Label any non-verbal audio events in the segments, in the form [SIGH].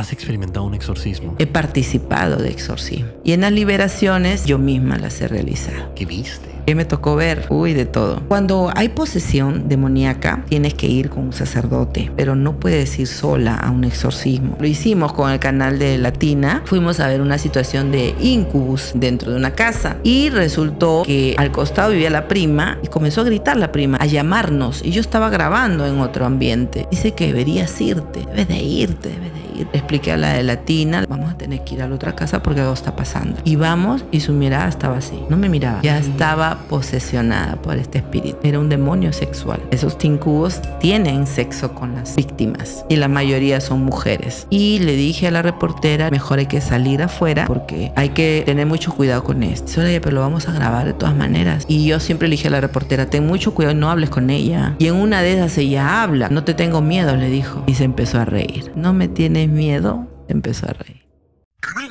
¿Has experimentado un exorcismo? He participado de exorcismo. Y en las liberaciones yo misma las he realizado. ¿Qué viste? ¿Qué me tocó ver? Uy, de todo. Cuando hay posesión demoníaca, tienes que ir con un sacerdote, pero no puedes ir sola a un exorcismo. Lo hicimos con el canal de Latina. Fuimos a ver una situación de incubus dentro de una casa y resultó que al costado vivía la prima y comenzó a gritar la prima, a llamarnos. Y yo estaba grabando en otro ambiente. Dice que deberías irte, debes de irte, debes de irte expliqué a la de latina, vamos a tener que ir a la otra casa porque algo está pasando. Y vamos y su mirada estaba así, no me miraba, ya estaba posesionada por este espíritu, era un demonio sexual. Esos tincubos tienen sexo con las víctimas y la mayoría son mujeres. Y le dije a la reportera, mejor hay que salir afuera porque hay que tener mucho cuidado con esto. pero lo vamos a grabar de todas maneras. Y yo siempre le dije a la reportera, ten mucho cuidado, no hables con ella. Y en una de esas ella habla, no te tengo miedo, le dijo. Y se empezó a reír. No me tienes miedo empezar ahí.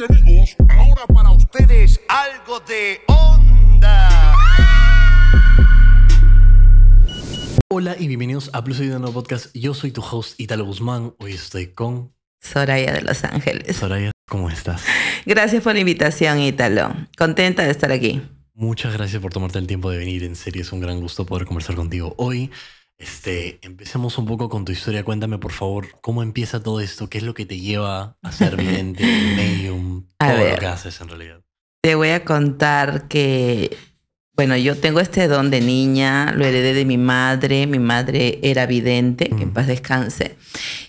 reír. ahora para ustedes algo de onda. Hola y bienvenidos a Plus de Nuevo Podcast. Yo soy tu host Italo Guzmán. Hoy estoy con Soraya de Los Ángeles. Soraya, ¿cómo estás? Gracias por la invitación, Italo. Contenta de estar aquí. Muchas gracias por tomarte el tiempo de venir. En serio, es un gran gusto poder conversar contigo hoy. Este, empecemos un poco con tu historia. Cuéntame, por favor, cómo empieza todo esto, qué es lo que te lleva a ser vidente, [LAUGHS] medium, lo que haces en realidad. Te voy a contar que, bueno, yo tengo este don de niña, lo heredé de mi madre. Mi madre era vidente, que en paz descanse.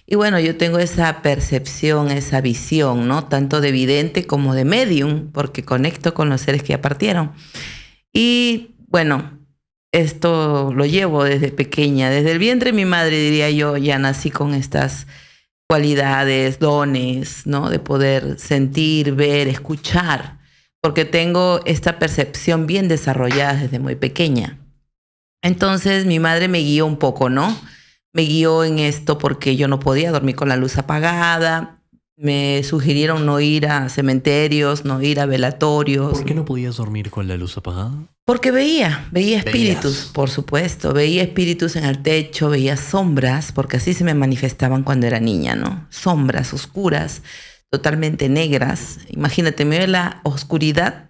Y bueno, yo tengo esa percepción, esa visión, ¿no? Tanto de vidente como de medium, porque conecto con los seres que ya partieron. Y bueno, esto lo llevo desde pequeña, desde el vientre mi madre, diría yo, ya nací con estas cualidades, dones, ¿no? De poder sentir, ver, escuchar, porque tengo esta percepción bien desarrollada desde muy pequeña. Entonces mi madre me guió un poco, ¿no? Me guió en esto porque yo no podía dormir con la luz apagada, me sugirieron no ir a cementerios, no ir a velatorios. ¿Por qué no podías dormir con la luz apagada? Porque veía, veía espíritus, por supuesto. Veía espíritus en el techo, veía sombras, porque así se me manifestaban cuando era niña, ¿no? Sombras oscuras, totalmente negras. Imagínate, me ve la oscuridad,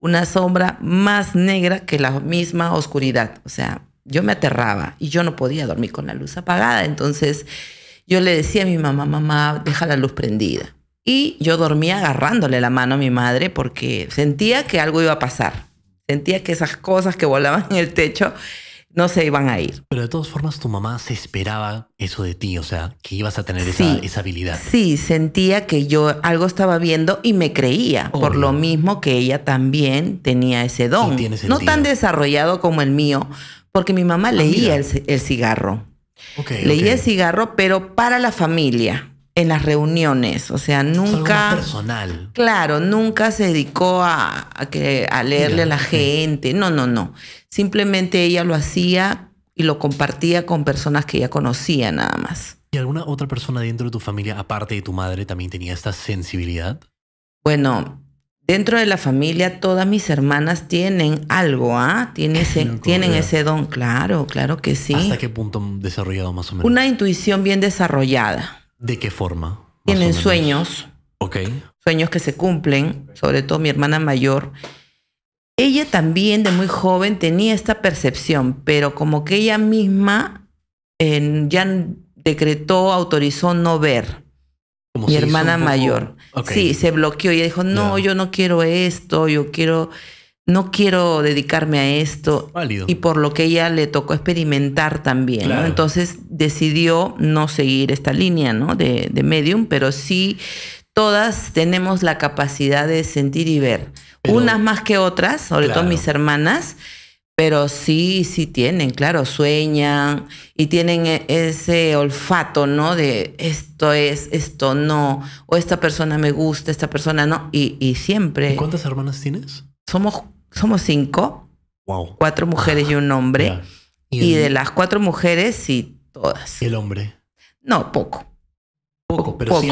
una sombra más negra que la misma oscuridad. O sea, yo me aterraba y yo no podía dormir con la luz apagada. Entonces, yo le decía a mi mamá, mamá, deja la luz prendida. Y yo dormía agarrándole la mano a mi madre porque sentía que algo iba a pasar. Sentía que esas cosas que volaban en el techo no se iban a ir. Pero de todas formas, tu mamá se esperaba eso de ti, o sea, que ibas a tener esa, habilidad. Sí, sentía que yo algo estaba viendo y me creía, por lo mismo que ella también tenía ese don. No tan desarrollado como el mío, porque mi mamá ah, leía el cigarro. Leía el cigarro, pero para la familia, en las reuniones. O sea, nunca. personal. Claro, nunca se dedicó a, leerle a la gente. No, no, no. Simplemente ella lo hacía y lo compartía con personas que ella conocía nada más. ¿Y alguna otra persona dentro de tu familia, aparte de tu madre, también tenía esta sensibilidad? Bueno, Dentro de la familia todas mis hermanas tienen algo, ¿ah? Tienen, ese, tienen ese don, claro, claro que sí. ¿Hasta qué punto desarrollado más o menos? Una intuición bien desarrollada. ¿De qué forma? Tienen sueños. Ok. Sueños que se cumplen, sobre todo mi hermana mayor. Ella también de muy joven tenía esta percepción, pero como que ella misma eh, ya decretó, autorizó no ver mi hermana mayor. Sí, se bloqueó y dijo, no, yo no quiero esto, yo quiero, no quiero dedicarme a esto. Y por lo que ella le tocó experimentar también. Entonces decidió no seguir esta línea ¿no? de, medium, pero sí todas tenemos la capacidad de sentir y ver. unas más que otras, sobre todo mis hermanas, pero sí, sí tienen, claro, sueñan y tienen e, ese olfato, ¿no? De esto es, esto no, o esta persona me gusta, esta persona no, y, y siempre. cuántas hermanas tienes? Somos, somos cinco, wow. cuatro mujeres y un hombre, y, de las cuatro mujeres, sí, todas. el hombre? No, poco. Poco, pero sí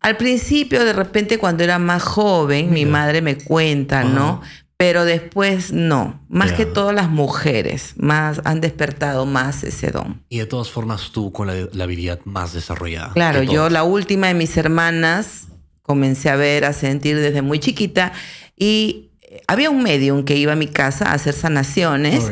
Al principio, de repente, cuando era más joven, mi madre me cuenta, ¿no? pero después no. Más que todas las mujeres más han despertado más ese don. Y de todas formas tú con la, habilidad más desarrollada. Claro, yo la última de mis hermanas comencé a ver, a sentir desde muy chiquita y eh, había un medium que iba a mi casa a hacer sanaciones.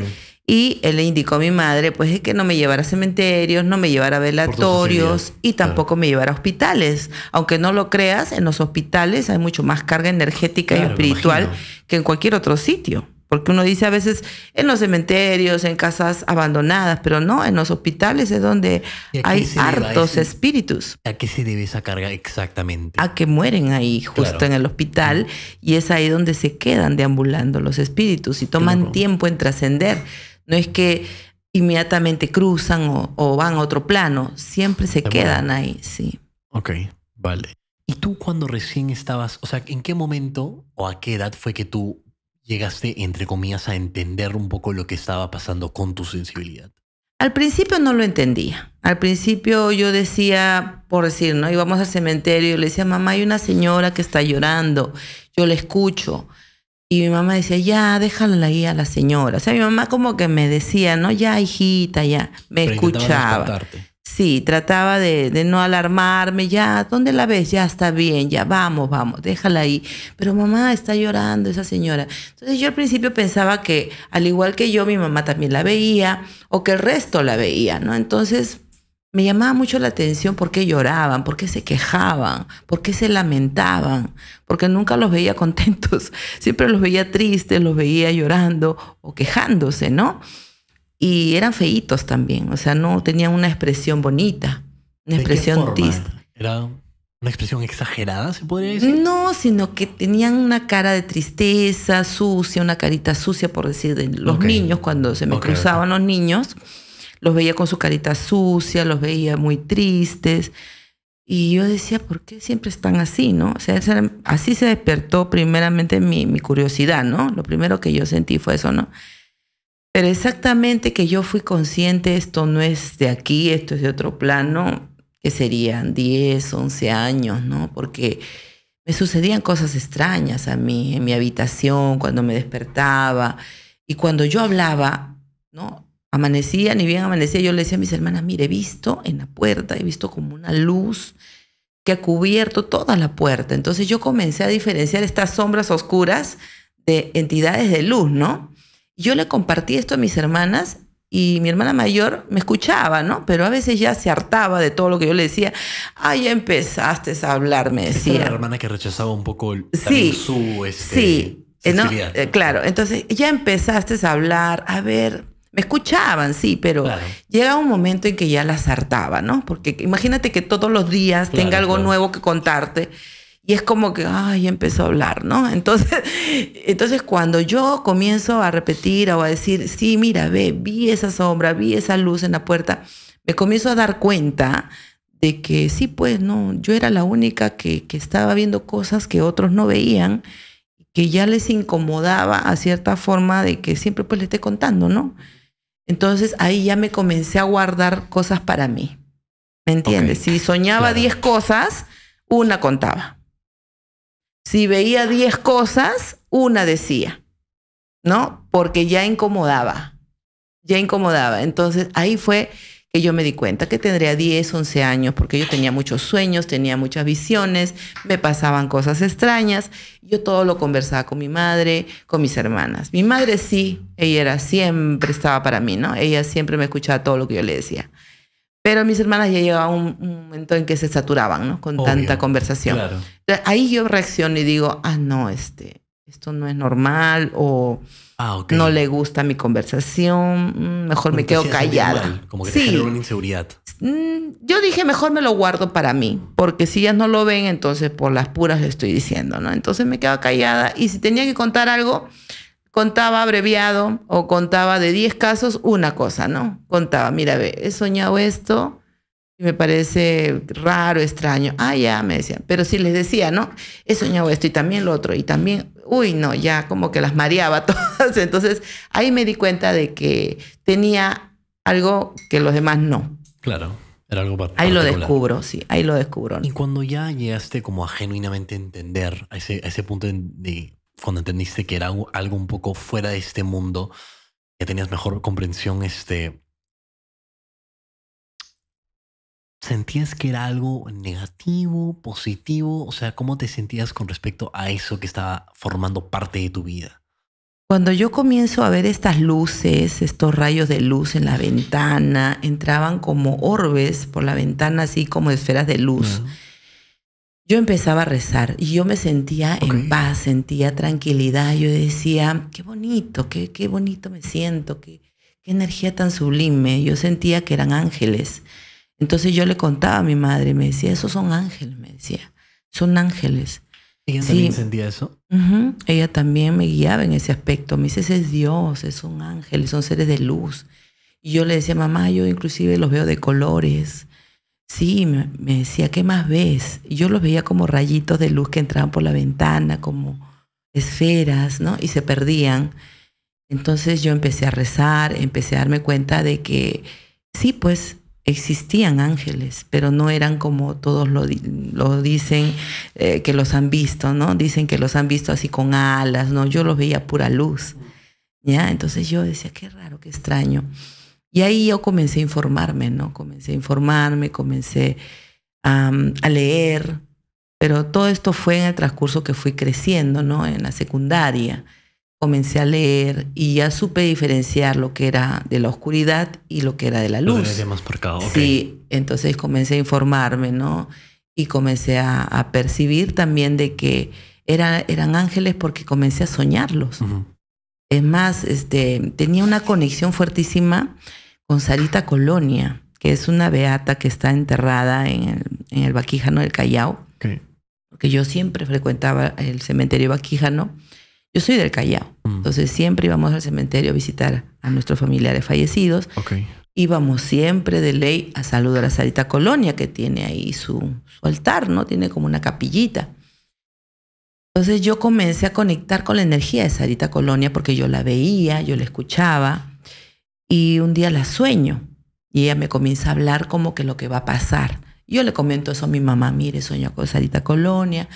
Y él le indicó a mi madre, pues, es que no me llevara a cementerios, no me llevara a velatorios y tampoco me llevara a hospitales. Aunque no lo creas, en los hospitales hay mucho más carga energética y espiritual que en cualquier otro sitio. Porque uno dice a veces en los cementerios, en casas abandonadas, pero no, en los hospitales es donde hay hartos espíritus. ¿A qué se debe esa carga exactamente? A que mueren ahí, justo en el hospital, y es ahí donde se quedan deambulando los espíritus y toman tiempo en trascender. No es que inmediatamente cruzan o, van a otro plano, siempre se quedan ahí, sí. Ok, vale. ¿Y tú cuando recién estabas, o sea, en qué momento o a qué edad fue que tú llegaste, entre comillas, a entender un poco lo que estaba pasando con tu sensibilidad? Al principio no lo entendía. Al principio yo decía, por decir, ¿no? Íbamos al cementerio y le decía, mamá, hay una señora que está llorando, yo la escucho. Y mi mamá decía, ya, déjala ahí a la señora. O sea, mi mamá como que me decía, no, ya, hijita, ya. Me escuchaba. Sí, trataba de, de, no alarmarme, ya, ¿dónde la ves? Ya está bien, ya, vamos, vamos, déjala ahí. Pero mamá está llorando esa señora. Entonces yo al principio pensaba que, al igual que yo, mi mamá también la veía, o que el resto la veía, ¿no? Entonces me llamaba mucho la atención por qué lloraban, por qué se quejaban, por qué se lamentaban, porque nunca los veía [LAUGHS] contentos, siempre los veía tristes, los veía llorando o quejándose, ¿no? Y eran feitos también, o sea, no tenían una expresión bonita, una expresión triste. Era una expresión exagerada, se podría decir. No, sino que tenían una cara de tristeza, sucia, una carita sucia, por decir, de los niños, cuando se me cruzaban los niños los veía con su carita sucia, los veía muy tristes. Y yo decía, ¿por qué siempre están así, no? O sea, así se despertó primeramente mi, mi, curiosidad, ¿no? Lo primero que yo sentí fue eso, ¿no? Pero exactamente que yo fui consciente, esto no es de aquí, esto es de otro plano, que serían 10, 11 años, ¿no? Porque me sucedían cosas extrañas a mí, en mi habitación, cuando me despertaba. Y cuando yo hablaba, ¿no? Amanecía, ni bien amanecía, yo le decía a mis hermanas, mire, he visto en la puerta, he visto como una luz que ha cubierto toda la puerta. Entonces yo comencé a diferenciar estas sombras oscuras de entidades de luz, ¿no? Yo le compartí esto a mis hermanas y mi hermana mayor me escuchaba, ¿no? Pero a veces ya se hartaba de todo lo que yo le decía. Ah, ya empezaste a hablar, me decía. era hermana que rechazaba un poco el, sí, su... Este, sí, eh, eh, claro. Entonces, ya empezaste a hablar. A ver, me escuchaban, sí, pero llega un momento en que ya las hartaba, ¿no? Porque imagínate que todos los días tenga algo nuevo que contarte. Y es como que, ay, empezó a hablar, ¿no? [LAUGHS] Entonces, entonces cuando yo comienzo a repetir o a decir, sí, mira, ve, vi esa sombra, vi esa luz en la puerta, me comienzo a dar cuenta de que sí, pues no, yo era la única que, que estaba viendo cosas que otros no veían, que ya les incomodaba a cierta forma de que siempre pues le esté contando, ¿no? Entonces ahí ya me comencé a guardar cosas para mí. ¿Me entiendes? Si soñaba diez cosas, una contaba. Si veía diez cosas, una decía, ¿no? Porque ya incomodaba, ya incomodaba. Entonces ahí fue que yo me di cuenta que tendría 10, 11 años, porque yo tenía muchos sueños, tenía muchas visiones, me pasaban cosas extrañas. Yo todo lo conversaba con mi madre, con mis hermanas. Mi madre sí, ella era, siempre estaba para mí, ¿no? Ella siempre me escuchaba todo lo que yo le decía. Pero mis hermanas ya llegaba un, un, momento en que se saturaban, ¿no? Con tanta conversación. Ahí yo reacciono y digo, ah, no, este, esto no es normal o Ah, no le gusta mi conversación, mm, mejor me quedo callada. como que sí. inseguridad. Mm, yo dije, mejor me lo guardo para mí, porque si ellas no lo ven, entonces por las puras le estoy diciendo, ¿no? Entonces me quedo callada y si tenía que contar algo, contaba abreviado o contaba de 10 casos una cosa, ¿no? Contaba, mira, ve, he soñado esto, me parece raro, extraño. Ah, ya, me decían. Pero sí les decía, no, he soñado esto y también lo otro y también, uy, no, ya como que las mareaba [LAUGHS] todas. Entonces ahí me di cuenta de que tenía algo que los demás no. Claro. Era algo particular. Ahí lo descubro, sí, ahí lo descubro. Y cuando ya llegaste como a genuinamente entender, a ese, a ese punto de, cuando entendiste que era algo, un poco fuera de este mundo, que tenías mejor comprensión, este, ¿Sentías que era algo negativo, positivo? O sea, ¿cómo te sentías con respecto a eso que estaba formando parte de tu vida? Cuando yo comienzo a ver estas luces, estos rayos de luz en la ventana, entraban como orbes por la ventana, así como esferas de luz. Yo empezaba a rezar y yo me sentía en paz, sentía tranquilidad. Yo decía, qué bonito, qué, qué bonito me siento, qué, qué energía tan sublime. Yo sentía que eran ángeles entonces yo le contaba a mi madre me decía, esos son ángeles, me decía, son ángeles. ¿Ella también eso? Ella también me guiaba en ese aspecto. Me dice, ese es Dios, es un ángel, son seres de luz. Y yo le decía, mamá, yo inclusive los veo de colores. Sí, me, me decía, ¿qué más ves? yo los veía como rayitos de luz que entraban por la ventana, como esferas, ¿no? Y se perdían. Entonces yo empecé a rezar, empecé a darme cuenta de que sí, pues existían ángeles, pero no eran como todos lo, dicen eh, que los han visto, ¿no? Dicen que los han visto así con alas, ¿no? Yo los veía pura luz, ¿ya? Entonces yo decía, qué raro, qué extraño. Y ahí yo comencé a informarme, ¿no? Comencé a informarme, comencé a leer, pero todo esto fue en el transcurso que fui creciendo, ¿no? En la secundaria comencé a leer y ya supe diferenciar lo que era de la oscuridad y lo que era de la luz. Lo más cada Sí, entonces comencé a informarme, ¿no? Y comencé a, percibir también de que eran ángeles porque comencé a soñarlos. Es más, este, tenía una conexión fuertísima con Sarita Colonia, que es una beata que está enterrada en el, en el del Callao. Porque yo siempre frecuentaba el cementerio Baquíjano yo soy del Callao, mm. entonces siempre íbamos al cementerio a visitar a nuestros familiares fallecidos. Íbamos siempre de ley a saludar a Sarita Colonia, que tiene ahí su, su altar, ¿no? Tiene como una capillita. Entonces yo comencé a conectar con la energía de Sarita Colonia porque yo la veía, yo la escuchaba y un día la sueño y ella me comienza a hablar como que lo que va a pasar. Yo le comento eso a mi mamá, mire, sueño con Sarita Colonia,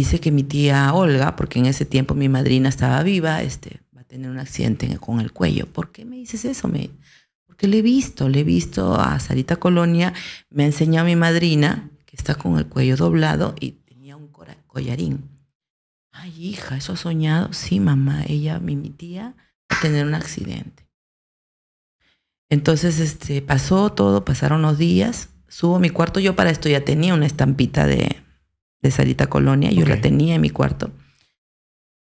Dice que mi tía Olga, porque en ese tiempo mi madrina estaba viva, este, va a tener un accidente con el cuello. ¿Por qué me dices eso? Me, porque le he visto, le he visto a Sarita Colonia, me enseñó a mi madrina, que está con el cuello doblado y tenía un collarín. Ay, hija, ¿eso ha soñado? Sí, mamá, ella, mi, tía, va a tener un accidente. Entonces, este, pasó todo, pasaron los días, subo a mi cuarto, yo para esto ya tenía una estampita de, de Sarita Colonia, yo la tenía en mi cuarto.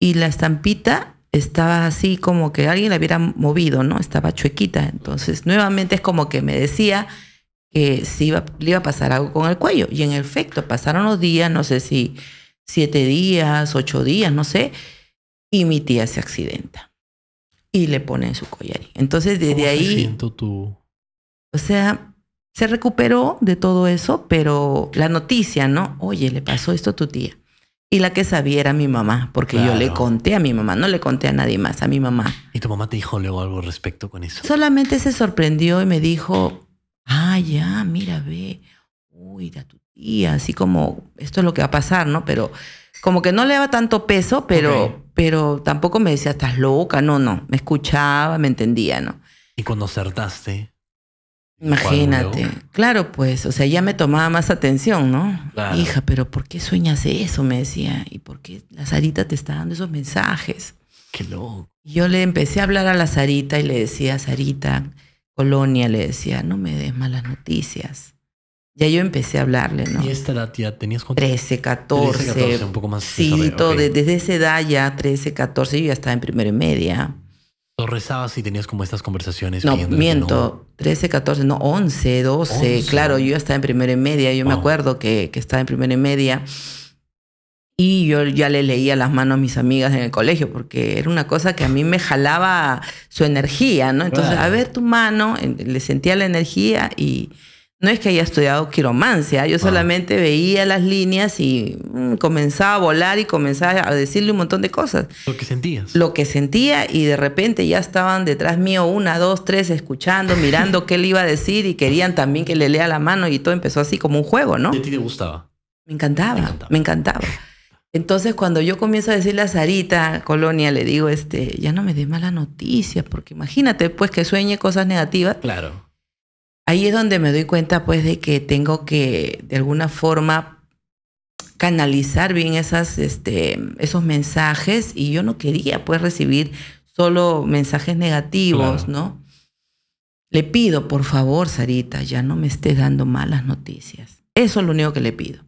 Y la estampita estaba así como que alguien la hubiera movido, ¿no? Estaba chuequita. Entonces, nuevamente es como que me decía que si le iba a pasar algo con el cuello. Y en efecto, pasaron los días, no sé si siete días, ocho días, no sé. Y mi tía se accidenta. Y le pone en su collar. Entonces, desde ahí. siento tú. O sea, se recuperó de todo eso, pero la noticia, ¿no? Oye, le pasó esto a tu tía. Y la que sabía era mi mamá, porque yo le conté a mi mamá, no le conté a nadie más, a mi mamá. ¿Y tu mamá te dijo algo respecto con eso? Solamente se sorprendió y me dijo, ah, ya, mira, ve, uy, a tu tía, así como, esto es lo que va a pasar, ¿no? Pero como que no le daba tanto peso, pero, pero tampoco me decía, estás loca, no, no, me escuchaba, me entendía, ¿no? Y cuando acertaste... Imagínate, claro pues, o sea, ya me tomaba más atención, ¿no? Hija, pero ¿por qué sueñas eso? Me decía, ¿y por qué la Sarita te está dando esos mensajes? Qué loco. Yo le empecé a hablar a la Sarita y le decía, Sarita, Colonia, le decía, no me des malas noticias. Ya yo empecé a hablarle, ¿no? ¿Y esta edad ya tenías 13, 14. un poco más. Sí, todo desde esa edad ya, 13, 14, yo ya estaba en primera y media rezaba rezabas y tenías como estas conversaciones? No, miento, 13, 14, no, 11, 12. Claro, yo estaba en primera y media, yo me acuerdo que, que estaba en primera y media. Y yo ya le leía las manos a mis amigas en el colegio, porque era una cosa que a mí me [LAUGHS] jalaba su energía, ¿no? Entonces, a ver tu mano, le sentía la energía y, no es que haya estudiado quiromancia, yo ah. solamente veía las líneas y mm, comenzaba a volar y comenzaba a decirle un montón de cosas. Lo que sentías. Lo que sentía y de repente ya estaban detrás mío una, dos, tres, escuchando, mirando [LAUGHS] qué le iba a decir y querían también que le lea la mano y todo empezó así como un juego, ¿no? a ti te gustaba? Me encantaba, me encantaba. Entonces cuando yo comienzo a decirle a Sarita Colonia, le digo, este, ya no me dé mala noticia, porque imagínate pues que sueñe cosas negativas. Claro ahí es donde me doy cuenta pues de que tengo que de alguna forma canalizar bien esas, este, esos mensajes y yo no quería pues recibir solo mensajes negativos, ¿no? Le pido, por favor, Sarita, ya no me estés dando malas noticias. Eso es lo único que le pido.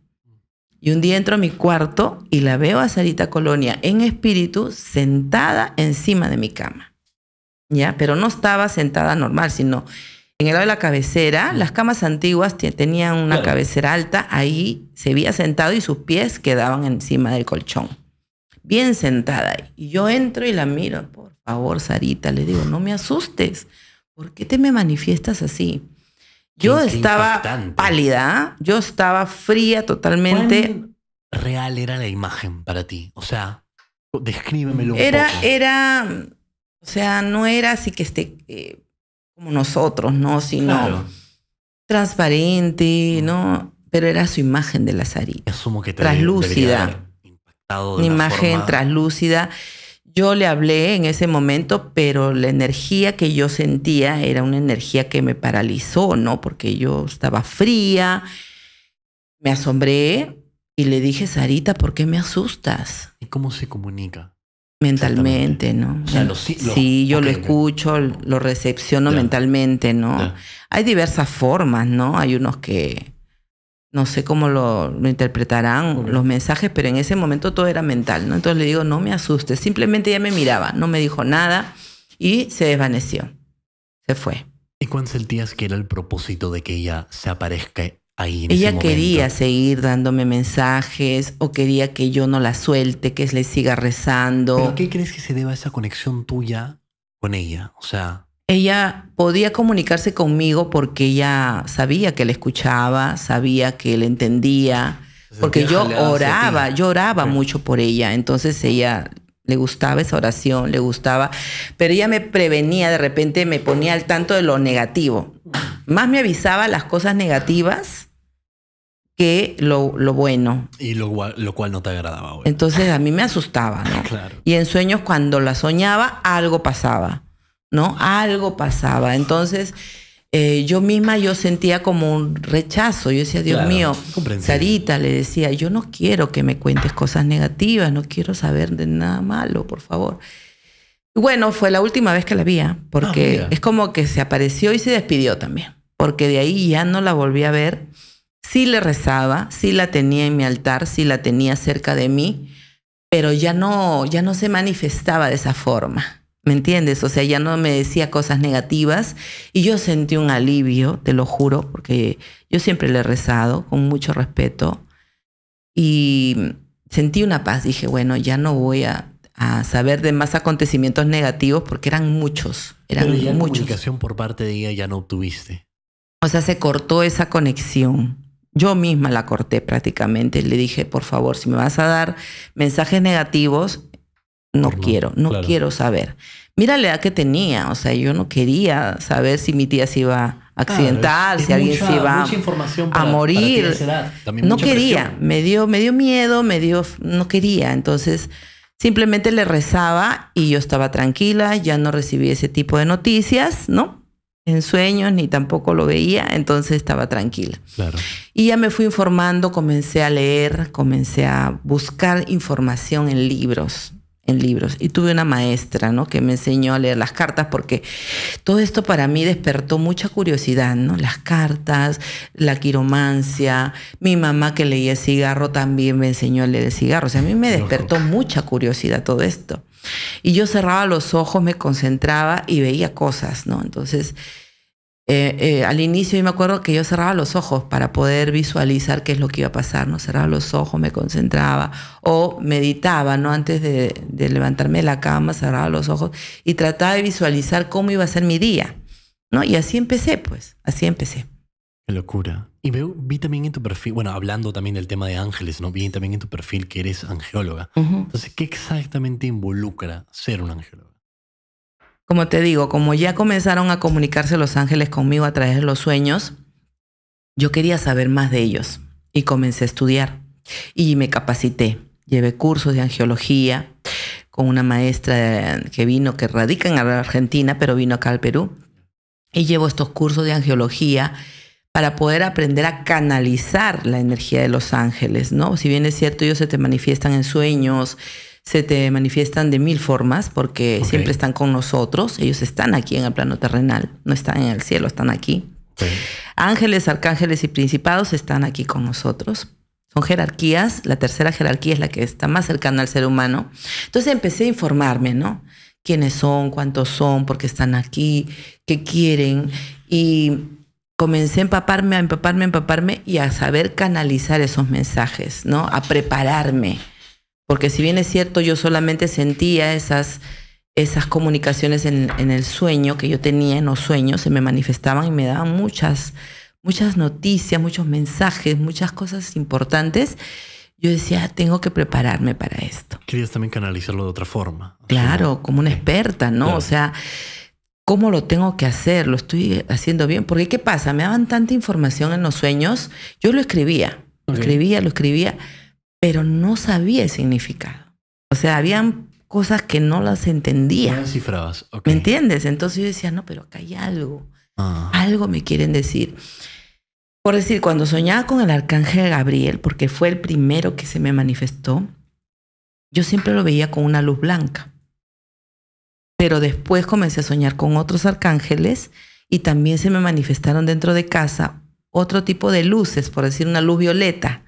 Y un día entro a mi cuarto y la veo a Sarita Colonia en espíritu sentada encima de mi cama. ¿Ya? Pero no estaba sentada normal, sino en el lado de la cabecera, mm. las camas antiguas tenían una cabecera alta, ahí se había sentado y sus pies quedaban encima del colchón. Bien sentada. Y yo entro y la miro, por favor, Sarita, le digo, no me asustes. ¿Por qué te me manifiestas así? Yo estaba pálida, yo estaba fría totalmente. real era la imagen para ti? O sea, descríbemelo un era, Era, o sea, no era así que este como nosotros, ¿no? Sino transparente, mm. ¿no? Pero era su imagen de la Sarita, que Impactado imagen Yo le hablé en ese momento, pero la energía que yo sentía era una energía que me paralizó, ¿no? Porque yo estaba fría, me asombré y le dije, Sarita, ¿por qué me asustas? ¿Y cómo se comunica? mentalmente, ¿no? sí, yo lo escucho, lo recepciono mentalmente, ¿no? Hay diversas formas, ¿no? Hay unos que no sé cómo lo, interpretarán los mensajes, pero en ese momento todo era mental, ¿no? Entonces le digo, no me asustes, simplemente ella me miraba, no me dijo nada y se desvaneció, se fue. ¿Y cuándo sentías que era el propósito de que ella se aparezca ella quería seguir dándome mensajes o quería que yo no la suelte, que le siga rezando. ¿Pero qué crees que se deba a esa conexión tuya con ella? O sea, ella podía comunicarse conmigo porque ella sabía que le escuchaba, sabía que le entendía, porque yo oraba, yo oraba mucho por ella, entonces ella le gustaba esa oración, le gustaba, pero ella me prevenía, de repente me ponía al tanto de lo negativo. Más me avisaba las cosas negativas que lo, lo bueno. Y lo, cual no te agradaba. Entonces a mí me asustaba, ¿no? [LAUGHS] Y en sueños cuando la soñaba, algo pasaba, ¿no? Algo pasaba. Entonces... Eh, yo misma yo sentía como un rechazo. Yo decía, Dios mío, Sarita le decía, yo no quiero que me cuentes cosas negativas, no quiero saber de nada malo, por favor. Bueno, fue la última vez que la vi, ¿ah? porque ah, es como que se apareció y se despidió también, porque de ahí ya no la volví a ver sí le rezaba, sí la tenía en mi altar, sí la tenía cerca de mí, pero ya no, ya no se manifestaba de esa forma. ¿Me entiendes? O sea, ya no me decía cosas negativas y yo sentí un alivio, te lo juro, porque yo siempre le he rezado con mucho respeto y sentí una paz. Dije, bueno, ya no voy a, saber de más acontecimientos negativos porque eran muchos, eran Pero ya muchos. comunicación por parte de ella ya no obtuviste. O sea, se cortó esa conexión. Yo misma la corté prácticamente. Le dije, por favor, si me vas a dar mensajes negativos, no quiero, no quiero saber. Mira la edad que tenía, o sea, yo no quería saber si mi tía se iba a accidentar, si alguien se iba a morir. No quería, me dio, me dio miedo, me dio, no quería. Entonces, simplemente le rezaba y yo estaba tranquila, ya no recibí ese tipo de noticias, ¿no? en sueños ni tampoco lo veía, entonces estaba tranquila. Claro. Y ya me fui informando, comencé a leer, comencé a buscar información en libros, en libros. Y tuve una maestra, ¿no? Que me enseñó a leer las cartas porque todo esto para mí despertó mucha curiosidad, ¿no? Las cartas, la quiromancia. Mi mamá que leía cigarro también me enseñó a leer el cigarro. O sea, a mí me despertó mucha curiosidad todo esto. Y yo cerraba los ojos, me concentraba y veía cosas, ¿no? Entonces, eh, eh, al inicio yo me acuerdo que yo cerraba los ojos para poder visualizar qué es lo que iba a pasar, ¿no? Cerraba los ojos, me concentraba o meditaba, ¿no? Antes de, levantarme de la cama, cerraba los ojos y trataba de visualizar cómo iba a ser mi día, ¿no? Y así empecé, pues, así empecé. Qué locura. Y veo, vi también en tu perfil, bueno, hablando también del tema de ángeles, ¿no? Vi también en tu perfil que eres angióloga... Entonces, ¿qué exactamente involucra ser un angióloga? Como te digo, como ya comenzaron a comunicarse los ángeles conmigo a través de los sueños, yo quería saber más de ellos y comencé a estudiar y me capacité. Llevé cursos de angiología... con una maestra que vino, que radica en Argentina, pero vino acá al Perú. Y llevo estos cursos de angiología para poder aprender a canalizar la energía de los ángeles, ¿no? Si bien es cierto, ellos se te manifiestan en sueños, se te manifiestan de mil formas porque siempre están con nosotros, ellos están aquí en el plano terrenal, no están en el cielo, están aquí. Ángeles, arcángeles y principados están aquí con nosotros. Son jerarquías, la tercera jerarquía es la que está más cercana al ser humano. Entonces empecé a informarme, ¿no? ¿Quiénes son? ¿Cuántos son? ¿Por qué están aquí? ¿Qué quieren? Y comencé a empaparme, a empaparme, a empaparme y a saber canalizar esos mensajes, ¿no? A prepararme. Porque si bien es cierto, yo solamente sentía esas, esas comunicaciones en, el sueño que yo tenía, en los sueños, se me manifestaban y me daban muchas, muchas noticias, muchos mensajes, muchas cosas importantes. Yo decía, tengo que prepararme para esto. Querías también canalizarlo de otra forma. Claro, como una experta, ¿no? O sea, ¿Cómo lo tengo que hacer? ¿Lo estoy haciendo bien? Porque ¿qué pasa? Me daban tanta información en los sueños. Yo lo escribía, lo escribía, lo escribía, pero no sabía el significado. O sea, habían cosas que no las entendía. No ¿Me entiendes? Entonces yo decía, no, pero acá hay algo. Ah. Algo me quieren decir. Por decir, cuando soñaba con el arcángel Gabriel, porque fue el primero que se me manifestó, yo siempre lo veía con una luz blanca. Pero después comencé a soñar con otros arcángeles y también se me manifestaron dentro de casa otro tipo de luces, por decir una luz violeta.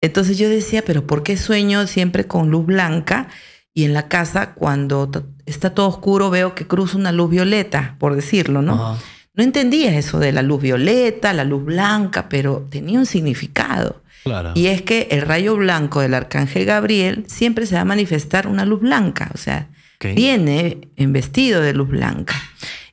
Entonces yo decía, pero ¿por qué sueño siempre con luz blanca? Y en la casa, cuando está todo oscuro, veo que cruza una luz violeta, por decirlo, ¿no? No entendía eso de la luz violeta, la luz blanca, pero tenía un significado. Y es que el rayo blanco del arcángel Gabriel siempre se va a manifestar una luz blanca, o sea, Viene en vestido de luz blanca.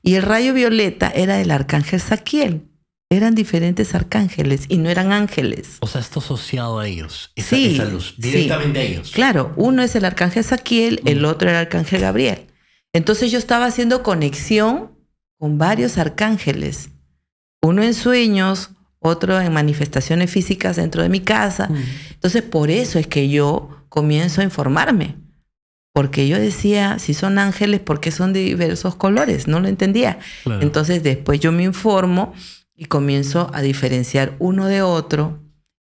Y el rayo violeta era del arcángel Saquiel. Eran diferentes arcángeles y no eran ángeles. O sea, esto asociado a ellos. Esa, sí, luz, directamente a ellos. Claro, uno es el arcángel Saquiel, el mm. otro el arcángel Gabriel. Entonces yo estaba haciendo conexión con varios arcángeles. Uno en sueños, otro en manifestaciones físicas dentro de mi casa. Mm. Entonces por eso es que yo comienzo a informarme porque yo decía, si son ángeles, ¿por qué son de diversos colores? No lo entendía. Entonces después yo me informo y comienzo a diferenciar uno de otro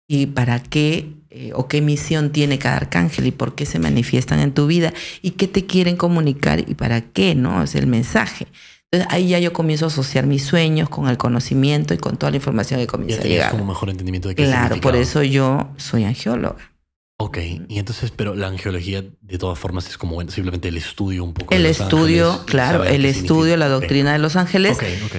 y para qué eh, o qué misión tiene cada arcángel y por qué se manifiestan en tu vida y qué te quieren comunicar y para qué, ¿no? Es el mensaje. Entonces ahí ya yo comienzo a asociar mis sueños con el conocimiento y con toda la información que comienza a llegar. como mejor entendimiento de qué Claro, por eso yo soy angióloga. Ok, y entonces, pero la angiología de todas formas es como simplemente el estudio un poco. El estudio, claro, el estudio, la doctrina de los ángeles.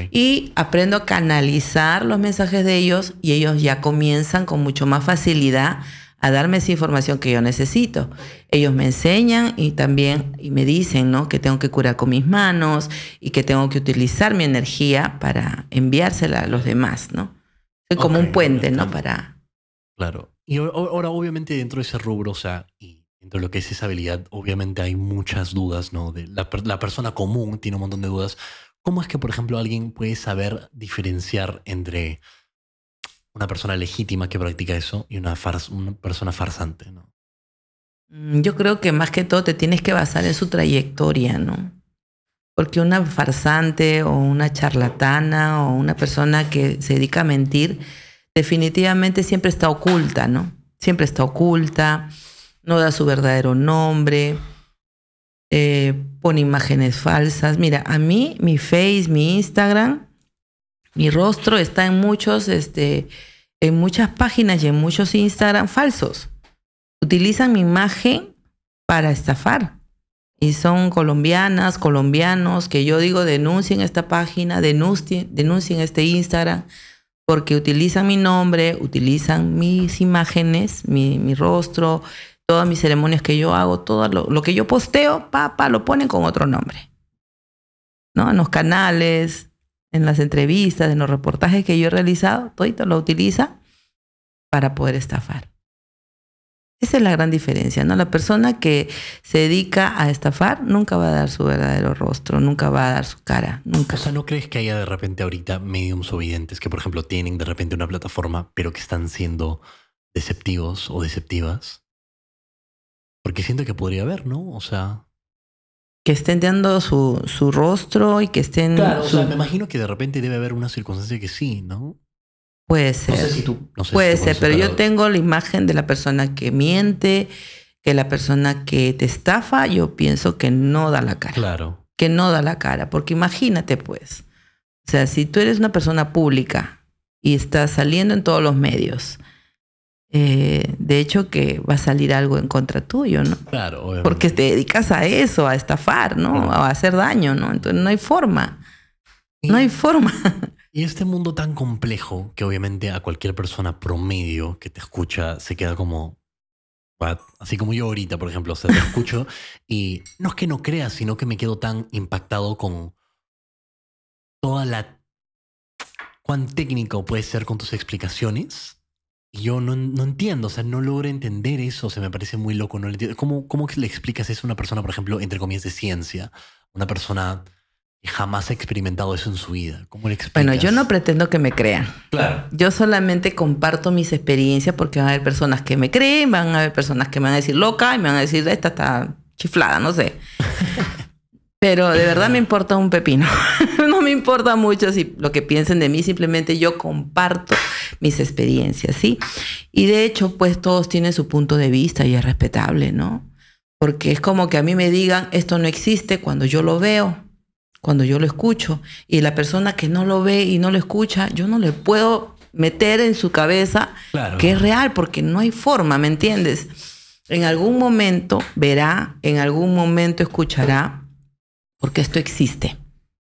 Y aprendo a canalizar los mensajes de ellos y ellos ya comienzan con mucho más facilidad a darme esa información que yo necesito. Ellos me enseñan y también y me dicen, ¿no? Que tengo que curar con mis manos y que tengo que utilizar mi energía para enviársela a los demás, ¿no? como un puente, ¿no? Para... Claro. Y ahora, obviamente, dentro de ese rubro, o sea, y dentro de lo que es esa habilidad, obviamente hay muchas dudas, ¿no? De la, persona común tiene un montón de dudas. ¿Cómo es que, por ejemplo, alguien puede saber diferenciar entre una persona legítima que practica eso y una, una persona farsante, ¿no? Mm, yo creo que más que todo te tienes que basar en su trayectoria, ¿no? Porque una farsante o una charlatana o una persona que se dedica a mentir, definitivamente siempre está oculta, ¿no? Siempre está oculta, no da su verdadero nombre, eh, pone imágenes falsas. Mira, a mí, mi Face, mi Instagram, mi rostro está en muchos, este, en muchas páginas y en muchos Instagram falsos. Utilizan mi imagen para estafar. Y son colombianas, colombianos, que yo digo denuncien esta página, denuncien este Instagram, porque utilizan mi nombre, utilizan mis imágenes, mi, rostro, todas mis ceremonias que yo hago, todo lo, que yo posteo, papá, lo ponen con otro nombre. ¿No? En los canales, en las entrevistas, en los reportajes que yo he realizado, todo lo utiliza para poder estafar. Esa es la gran diferencia, ¿no? La persona que se dedica a estafar nunca va a dar su verdadero rostro, nunca va a dar su cara, nunca. O sea, ¿no crees que haya de repente ahorita mediums videntes que, por ejemplo, tienen de repente una plataforma, pero que están siendo deceptivos o deceptivas? Porque siento que podría haber, ¿no? O sea... Que estén dando su, rostro y que estén... Claro, o sea, me imagino que de repente debe haber una circunstancia que sí, ¿no? Puede ser. tú, Puede ser, pero yo tengo la imagen de la persona que miente, que la persona que te estafa, yo pienso que no da la cara. Claro. Que no da la cara, porque imagínate pues, o sea, si tú eres una persona pública y estás saliendo en todos los medios, eh, de hecho que va a salir algo en contra tuyo, ¿no? Claro, Porque te dedicas a eso, a estafar, ¿no? A hacer daño, ¿no? Entonces no hay forma. No hay forma. Y este mundo tan complejo que obviamente a cualquier persona promedio que te escucha se queda como, Así como yo ahorita, por ejemplo, o sea, te [LAUGHS] escucho y no es que no crea, sino que me quedo tan impactado con toda la... cuán técnico puede ser con tus explicaciones. Y yo no, entiendo, o sea, no logro entender eso, se me parece muy loco, no entiendo. ¿Cómo le explicas eso a una persona, por ejemplo, entre comillas, de ciencia? Una persona y jamás ha experimentado eso en su vida. Bueno, yo no pretendo que me crean. Claro. Yo solamente comparto mis experiencias porque van a haber personas que me creen, van a haber personas que me van a decir loca y me van a decir esta está chiflada, no sé. [LAUGHS] Pero de verdad me importa un pepino. [LAUGHS] no me importa mucho si lo que piensen de mí, simplemente yo comparto mis experiencias, ¿sí? Y de hecho, pues todos tienen su punto de vista y es respetable, ¿no? Porque es como que a mí me digan, esto no existe cuando yo lo veo cuando yo lo escucho. Y la persona que no lo ve y no lo escucha, yo no le puedo meter en su cabeza que es real, porque no hay forma, ¿me entiendes? En algún momento verá, en algún momento escuchará, porque esto existe.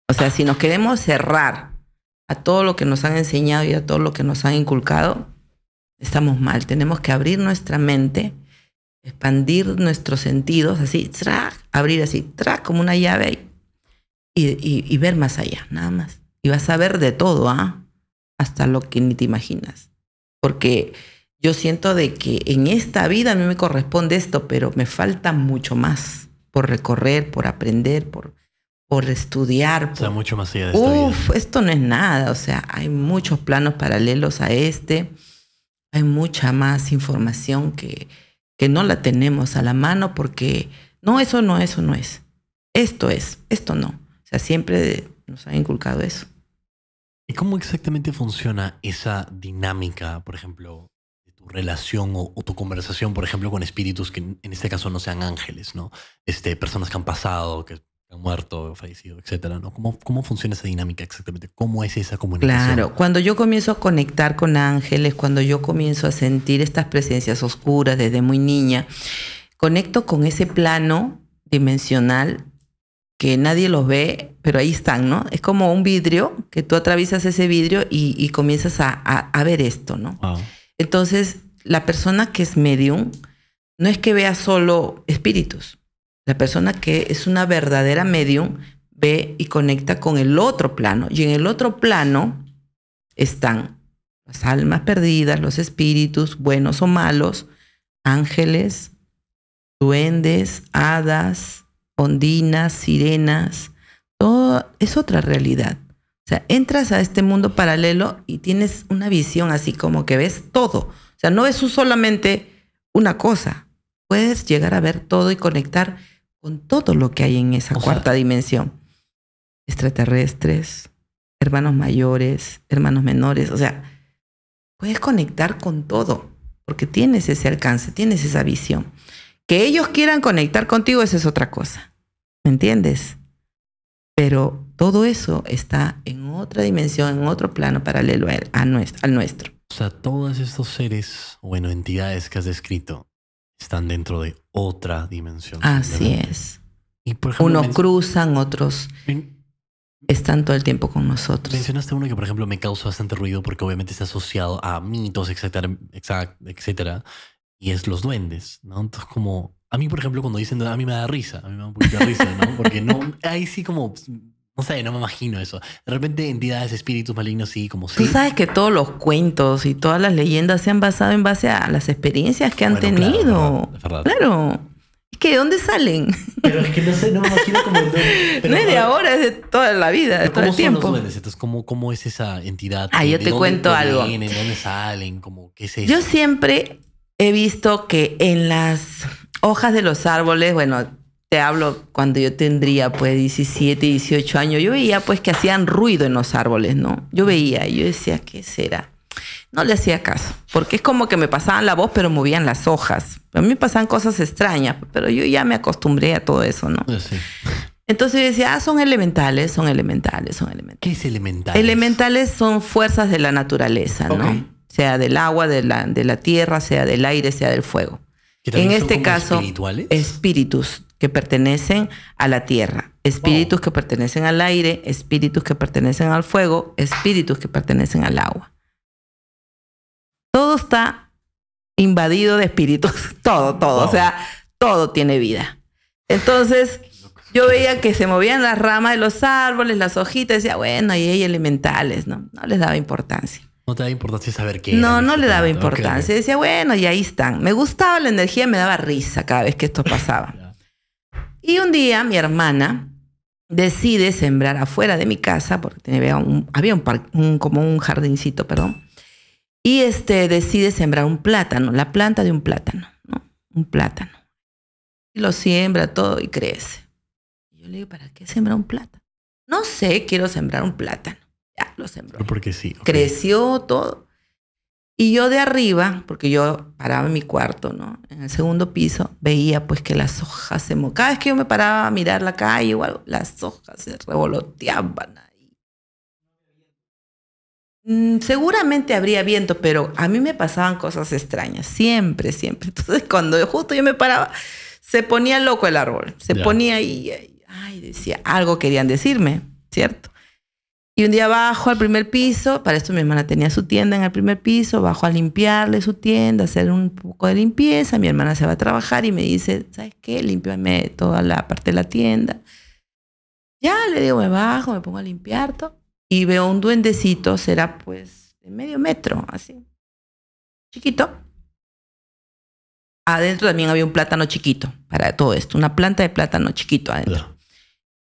O sea, si nos queremos cerrar a todo lo que nos han enseñado y a todo lo que nos han inculcado, estamos mal. Tenemos que abrir nuestra mente, expandir nuestros sentidos, así, tra, abrir así, tra como una llave, y, y, ver más allá, nada más. Y vas a ver de todo, ¿ah? Hasta lo que ni te imaginas. Porque yo siento de que en esta vida a mí me corresponde esto, pero me falta mucho más por recorrer, por aprender, por, por estudiar. O sea, mucho más allá de Uf, esto no es nada. O sea, hay muchos planos paralelos a este. Hay mucha más información que, que no la tenemos a la mano porque no, eso no, eso no es. Esto es, esto no siempre nos ha inculcado eso. ¿Y cómo exactamente funciona esa dinámica, por ejemplo, de tu relación o, tu conversación, por ejemplo, con espíritus que en este caso no sean ángeles, ¿no? Este, personas que han pasado, que han muerto, fallecido, etcétera, ¿no? ¿Cómo, ¿Cómo funciona esa dinámica exactamente? ¿Cómo es esa comunicación? Claro, cuando yo comienzo a conectar con ángeles, cuando yo comienzo a sentir estas presencias oscuras desde muy niña, conecto con ese plano dimensional que nadie los ve, pero ahí están, ¿no? Es como un vidrio, que tú atraviesas ese vidrio y, comienzas a, ver esto, ¿no? Entonces, la persona que es medium no es que vea solo espíritus. La persona que es una verdadera medium ve y conecta con el otro plano. Y en el otro plano están las almas perdidas, los espíritus, buenos o malos, ángeles, duendes, hadas, ondinas, sirenas, todo es otra realidad. O sea, entras a este mundo paralelo y tienes una visión así como que ves todo. O sea, no es solamente una cosa. Puedes llegar a ver todo y conectar con todo lo que hay en esa cuarta dimensión. Extraterrestres, hermanos mayores, hermanos menores, o sea, puedes conectar con todo porque tienes ese alcance, tienes esa visión. Que ellos quieran conectar contigo, esa es otra cosa. ¿Me entiendes? Pero todo eso está en otra dimensión, en otro plano paralelo a, nuestro, al nuestro. O sea, todos estos seres, bueno, entidades que has descrito, están dentro de otra dimensión. Así es. Y por ejemplo, Unos cruzan, otros están todo el tiempo con nosotros. Mencionaste uno que, por ejemplo, me causa bastante ruido porque obviamente está asociado a mitos, etcétera, etcétera y es los duendes, ¿no? Entonces, como a mí, por ejemplo, cuando dicen a mí me da risa, a mí me da un risa, ¿no? Porque no, ahí sí como, no sé, no me imagino eso. De repente entidades, espíritus malignos, sí, como sí. Tú sabes que todos los cuentos y todas las leyendas se han basado en base a las experiencias que han tenido. Claro. Es verdad, claro. que, ¿de dónde salen? Pero es que no sé, no me imagino como... [LAUGHS] no es de ahora, es de toda la vida, de todo el tiempo. ¿Cómo duendes? Entonces, ¿cómo, es esa entidad? Ah, yo te cuento algo. Vienen, ¿Dónde salen? ¿Qué es eso? Yo siempre he visto que en las hojas de los árboles, bueno, te hablo cuando yo tendría pues 17, 18 años, yo veía pues que hacían ruido en los árboles, ¿no? Yo veía y yo decía, ¿qué será? No le hacía caso, porque es como que me pasaban la voz, pero movían las hojas. A mí me pasaban cosas extrañas, pero yo ya me acostumbré a todo eso, ¿no? Ah, Entonces yo decía, ah, son elementales, son elementales, son elementales. ¿Qué es elemental? Elementales son fuerzas de la naturaleza, ¿no? sea del agua, de la, de la tierra, sea del aire, sea del fuego. En este caso, espíritus que pertenecen a la tierra, espíritus que pertenecen al aire, espíritus que pertenecen al fuego, espíritus que pertenecen al agua. Todo está invadido de espíritus, [LAUGHS] todo, todo, o sea, todo tiene vida. Entonces, yo veía que se movían las ramas de los árboles, las hojitas, decía, bueno, y hay elementales, no, no les daba importancia. No te da importancia saber qué. No, no le daba importancia. Decía, bueno, y ahí están. Me gustaba la energía, me daba risa cada vez que esto pasaba. [LAUGHS] y un día mi hermana decide sembrar afuera de mi casa, porque había un, había un, como un jardincito, perdón, y este, decide sembrar un plátano, la planta de un plátano, ¿no? Un plátano. Y lo siembra todo y crece. Y yo le digo, ¿para qué sembrar un plátano? No sé, quiero sembrar un plátano ya lo sembró. Ah, porque sí. Creció todo. Y yo de arriba, porque yo paraba en mi cuarto, ¿no? En el segundo piso, veía pues que las hojas se mojaban, Cada vez que yo me paraba a mirar la calle o algo, las hojas se revoloteaban ahí. Mm, seguramente habría viento, pero a mí me pasaban cosas extrañas, siempre, siempre. [LAUGHS] Entonces cuando justo yo me paraba, se ponía loco el árbol, se ponía y decía, algo querían decirme, ¿cierto? Y un día bajo al primer piso, para esto mi hermana tenía su tienda en el primer piso, bajo a limpiarle su tienda, hacer un poco de limpieza, mi hermana se va a trabajar y me dice, ¿sabes qué? Límpiame toda la parte de la tienda. Ya le digo, me bajo, me pongo a limpiar todo, y veo un duendecito, será pues de medio metro, así, chiquito. Adentro también había un plátano chiquito para todo esto, una planta de plátano chiquito adentro,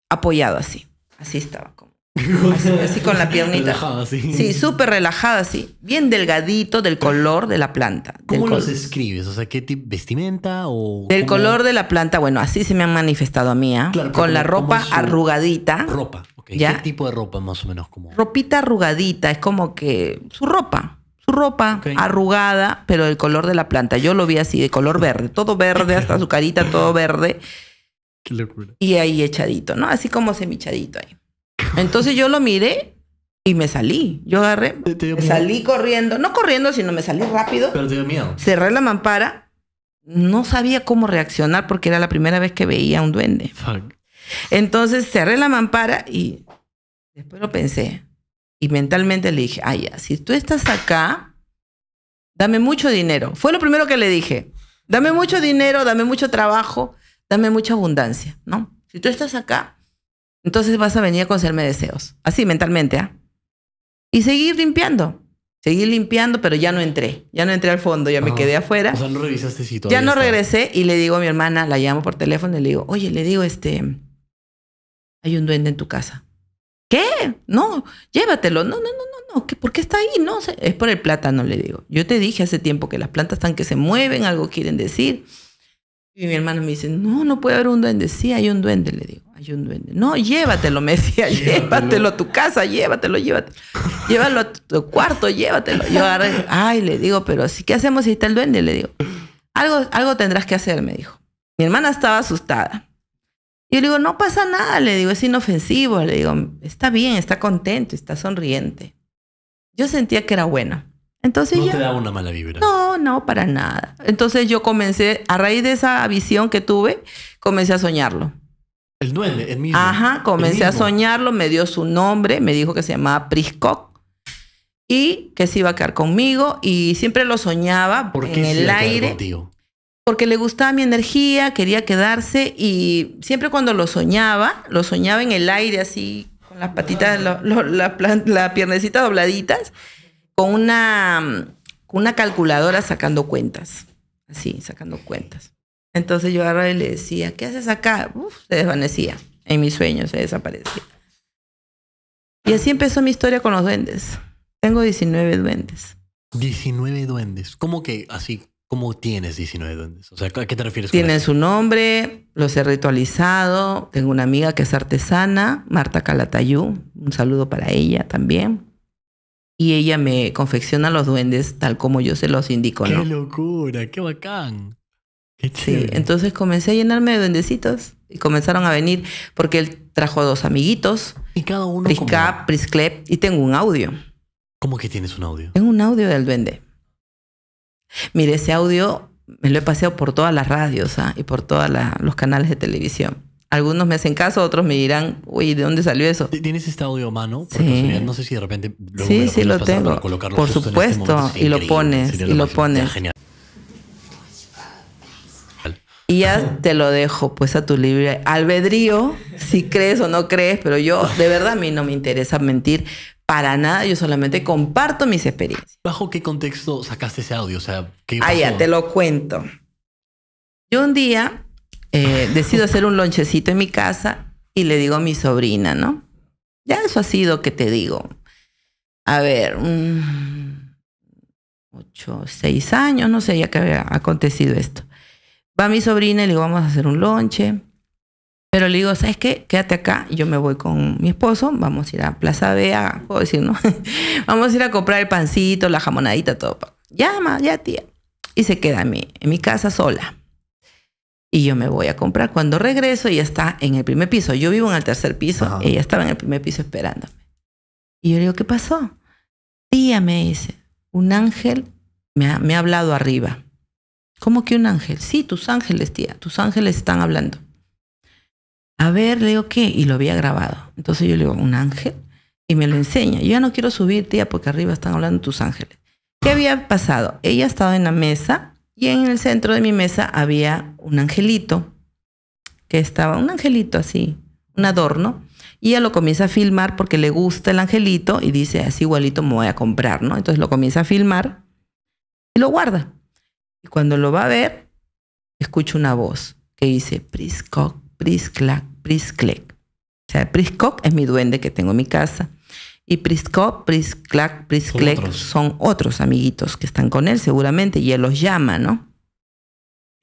apoyado así, así estaba como [LAUGHS] así con la piernita. sí. súper relajada, sí. Bien delgadito del color de la planta. ¿Cómo los escribes? O sea, ¿qué vestimenta o...? Del color de la planta, bueno, así se me han manifestado a mí, ¿ah? con la ropa arrugadita. Ropa, ¿Qué tipo de ropa más o menos? Como... Ropita arrugadita, es como que su ropa. Su ropa arrugada, pero del color de la planta. Yo lo vi así, de color verde. Todo verde, hasta su carita todo verde. [LAUGHS] Qué locura. Y ahí echadito, ¿no? Así como semichadito ahí. Entonces yo lo miré y me salí. Yo agarré, me salí corriendo. No corriendo, sino me salí rápido. Pero miedo. Cerré la mampara. No sabía cómo reaccionar porque era la primera vez que veía a un duende. Entonces cerré la mampara y después lo pensé. Y mentalmente le dije, ay, si tú estás acá, dame mucho dinero. Fue lo primero que le dije. Dame mucho dinero, dame mucho trabajo, dame mucha abundancia, ¿no? Si tú estás acá, entonces vas a venir a concederme deseos, así mentalmente, ¿ah? Y seguir limpiando. Seguir limpiando, pero ya no entré. Ya no entré al fondo, ya me ah, quedé afuera. O sea, no revisaste sitio. Ya no regresé y le digo a mi hermana, la llamo por teléfono y le digo, oye, le digo, este, hay un duende en tu casa. ¿Qué? No, llévatelo. No, no, no, no, no. ¿Por qué está ahí? No, sé, es por el plátano, le digo. Yo te dije hace tiempo que las plantas están que se mueven, algo quieren decir. Y mi hermano me dice, no, no puede haber un duende. Sí, hay un duende, le digo, hay un duende. No, llévatelo, me [LAUGHS] llévatelo, a tu casa, llévatelo, llévatelo. llévalo a tu cuarto, llévatelo. Yo ay, le digo, pero así, ¿qué hacemos si está el duende? Le digo, algo, algo tendrás que hacer, me dijo. Mi hermana estaba asustada. Y yo le digo, no pasa nada, le digo, es inofensivo. Le digo, está bien, está contento, está sonriente. Yo sentía que era buena. Entonces no te da una mala vibra. No, no, para nada. Entonces yo comencé, a raíz de esa visión que tuve, comencé a soñarlo. El duende, el mismo. Ajá, comencé a soñarlo, me dio su nombre, me dijo que se llamaba Priscock y que se iba a quedar conmigo y siempre lo soñaba ¿Por qué en el aire. Contigo? Porque le gustaba mi energía, quería quedarse y siempre cuando lo soñaba, lo soñaba en el aire así, con las patitas, las piernecitas dobladitas con una, una calculadora sacando cuentas. Así, sacando cuentas. Entonces yo agarraba y le decía, ¿qué haces acá? Uf, se desvanecía. En mis sueños se desaparecía. Y así empezó mi historia con los duendes. Tengo 19 duendes. 19 duendes. ¿Cómo que así? ¿Cómo tienes 19 duendes? O sea, ¿a qué te refieres? Tienen su nombre, los he ritualizado. Tengo una amiga que es artesana, Marta Calatayú. Un saludo para ella también y ella me confecciona los duendes tal como yo se los indico, ¡Qué locura! ¡Qué bacán! sí, entonces comencé a llenarme de duendecitos y comenzaron a venir porque él trajo a dos amiguitos. Y cada uno. Prisca, Prisclep, y tengo un audio. ¿Cómo que tienes un audio? Tengo un audio del duende. Mire, ese audio me lo he paseado por todas las radios ¿ah? y por todos los canales de televisión. Algunos me hacen caso, otros me dirán, uy, ¿de dónde salió eso? ¿Tienes este audio a mano? Sí. No sé si de repente... Luego sí, sí lo tengo. Por este supuesto, y lo pones, y lo pones. Y ya te lo dejo pues a tu libre albedrío, si crees o no crees, pero yo de verdad a mí no me interesa mentir para nada, yo solamente comparto mis experiencias. ¿Bajo qué contexto sacaste ese audio? O sea, ¿qué ah, ya, te lo cuento. Yo un día eh, decido hacer un lonchecito en mi casa y le digo a mi sobrina, ¿no? Ya eso ha sido que te digo. A ver, ocho, seis años, no sé ya que había acontecido esto. Va mi sobrina y le digo, vamos a hacer un lonche. Pero le digo, ¿sabes qué? Quédate acá, yo me voy con mi esposo, vamos a ir a Plaza Vea, puedo decir, ¿no? [LAUGHS] vamos a ir a comprar el pancito, la jamonadita, todo. Llama, ya tía. Y se queda en mi, en mi casa sola y yo me voy a comprar. Cuando regreso, ella está en el primer piso. Yo vivo en el tercer piso, ella estaba en el primer piso esperándome. Y yo le digo, ¿qué pasó? Tía me dice, un ángel me ha, me ha hablado arriba. ¿Cómo que un ángel? Sí, tus ángeles, tía, tus ángeles están hablando. A ver, le digo, ¿qué? Y lo había grabado. Entonces yo le digo, ¿un ángel? Y me lo enseña. Yo ya no quiero subir, tía, porque arriba están hablando tus ángeles. ¿Qué había pasado? Ella estaba en la mesa y en el centro de mi mesa había un angelito, que estaba, un angelito así, un adorno. Y ella lo comienza a filmar porque le gusta el angelito y dice, así ah, igualito me voy a comprar, ¿no? Entonces lo comienza a filmar y lo guarda. Y cuando lo va a ver, escucha una voz que dice, Priscock, Prisclac, Prisclec. O sea, Priscock es mi duende que tengo en mi casa. Y Prisco, Prisclac, Prisclec son otros. son otros amiguitos que están con él seguramente y él los llama, ¿no?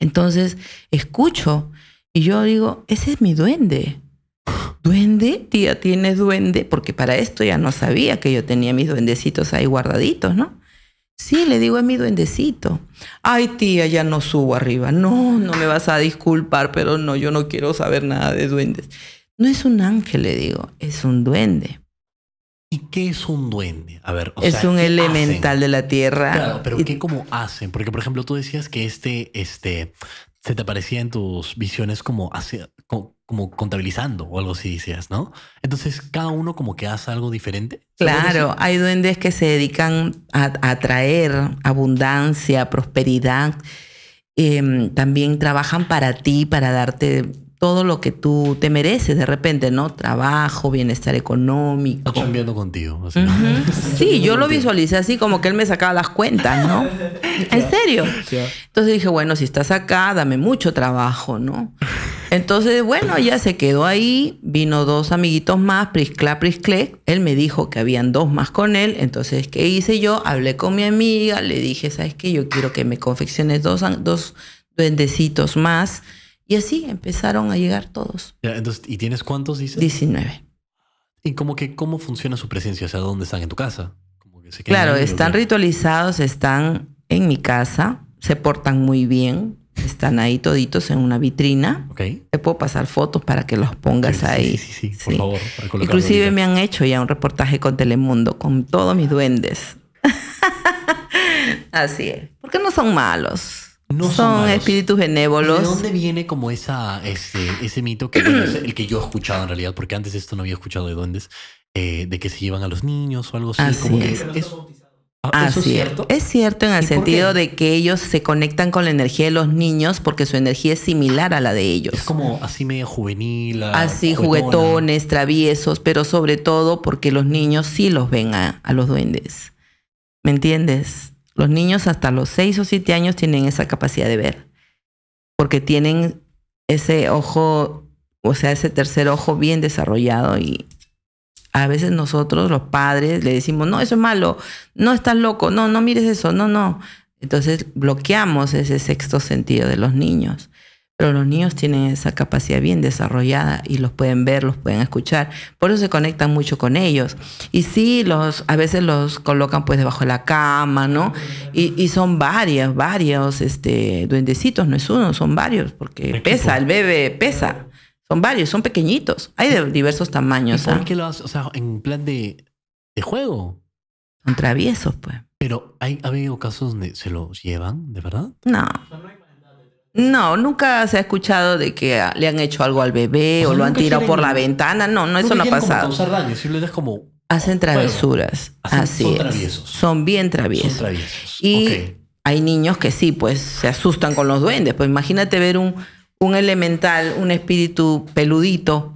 Entonces escucho y yo digo, ese es mi duende. ¿Duende? Tía, ¿tienes duende? Porque para esto ya no sabía que yo tenía mis duendecitos ahí guardaditos, ¿no? Sí, le digo, es mi duendecito. Ay, tía, ya no subo arriba. No, no me vas a disculpar, pero no, yo no quiero saber nada de duendes. No es un ángel, le digo, es un duende. ¿Y qué es un duende? A ver, es un elemental de la tierra. Claro, pero ¿qué como hacen? Porque, por ejemplo, tú decías que este, este, se te aparecía en tus visiones como, contabilizando o algo así decías, ¿no? Entonces, cada uno como que hace algo diferente. Claro, hay duendes que se dedican a atraer abundancia, prosperidad. Em, también trabajan para ti, para darte todo lo que tú te mereces de repente, ¿no? Trabajo, bienestar económico. Está cambiando contigo. Sí, yo lo visualicé así como que él me sacaba las cuentas, ¿no? [LAUGHS] en serio. Entonces dije, bueno, si estás acá, dame mucho trabajo, ¿no? Entonces, bueno, ya se quedó ahí, vino dos amiguitos más, Priscla, Priscle. Él me dijo que habían dos más con él. Entonces, ¿qué hice yo? Hablé con mi amiga, le dije, ¿sabes qué? Yo quiero que me confecciones dos, dos duendecitos más y así empezaron a llegar todos. ¿Y tienes cuántos, dices? 19. ¿Y cómo, que, cómo funciona su presencia? O ¿dónde están? ¿En tu casa? claro, están ritualizados, están en mi casa, se portan muy bien, están ahí toditos en una vitrina. Te puedo pasar fotos para que los pongas ahí. Sí, sí, sí, por favor. Inclusive me han hecho ya un reportaje con Telemundo, con todos mis duendes. [LAUGHS] Así es. Porque no son malos son, espíritus benévolos. ¿De dónde viene como esa, este, ese, mito que el que yo he escuchado en realidad? Porque antes esto no había escuchado de duendes, eh, de que se llevan a los niños o algo así. es. Ah, ¿Eso es cierto? Es cierto en el sentido de que ellos se conectan con la energía de los niños porque su energía es similar a la de ellos. Es como así medio juvenil. Ah, así juguetones, traviesos, pero sobre todo porque los niños sí los ven a los duendes. ¿Me entiendes? Los niños hasta los 6 o 7 años tienen esa capacidad de ver, porque tienen ese ojo, o sea, ese tercer ojo bien desarrollado y a veces nosotros, los padres, le decimos, no, eso es malo, no estás loco, no, no mires eso, no, no. Entonces bloqueamos ese sexto sentido de los niños pero los niños tienen esa capacidad bien desarrollada y los pueden ver, los pueden escuchar, por eso se conectan mucho con ellos. Y sí, los, a veces los colocan pues debajo de la cama, ¿no? Y, y son varios, varios este, duendecitos, no es uno, son varios, porque pesa, el bebé pesa. Son varios, son pequeñitos. Hay de diversos tamaños. ¿Y ¿ah? O sea, en plan de, juego. Son traviesos, pues. Pero hay, ha habido casos donde se los llevan, ¿de verdad? No. No, nunca se ha escuchado de que le han hecho algo al bebé pues o, lo han tirado por la ventana. No, no eso no ha pasado. hacen travesuras, así son Son bien traviesos. Y hay niños que sí, pues se asustan con los duendes. Pues imagínate ver un, elemental, un espíritu peludito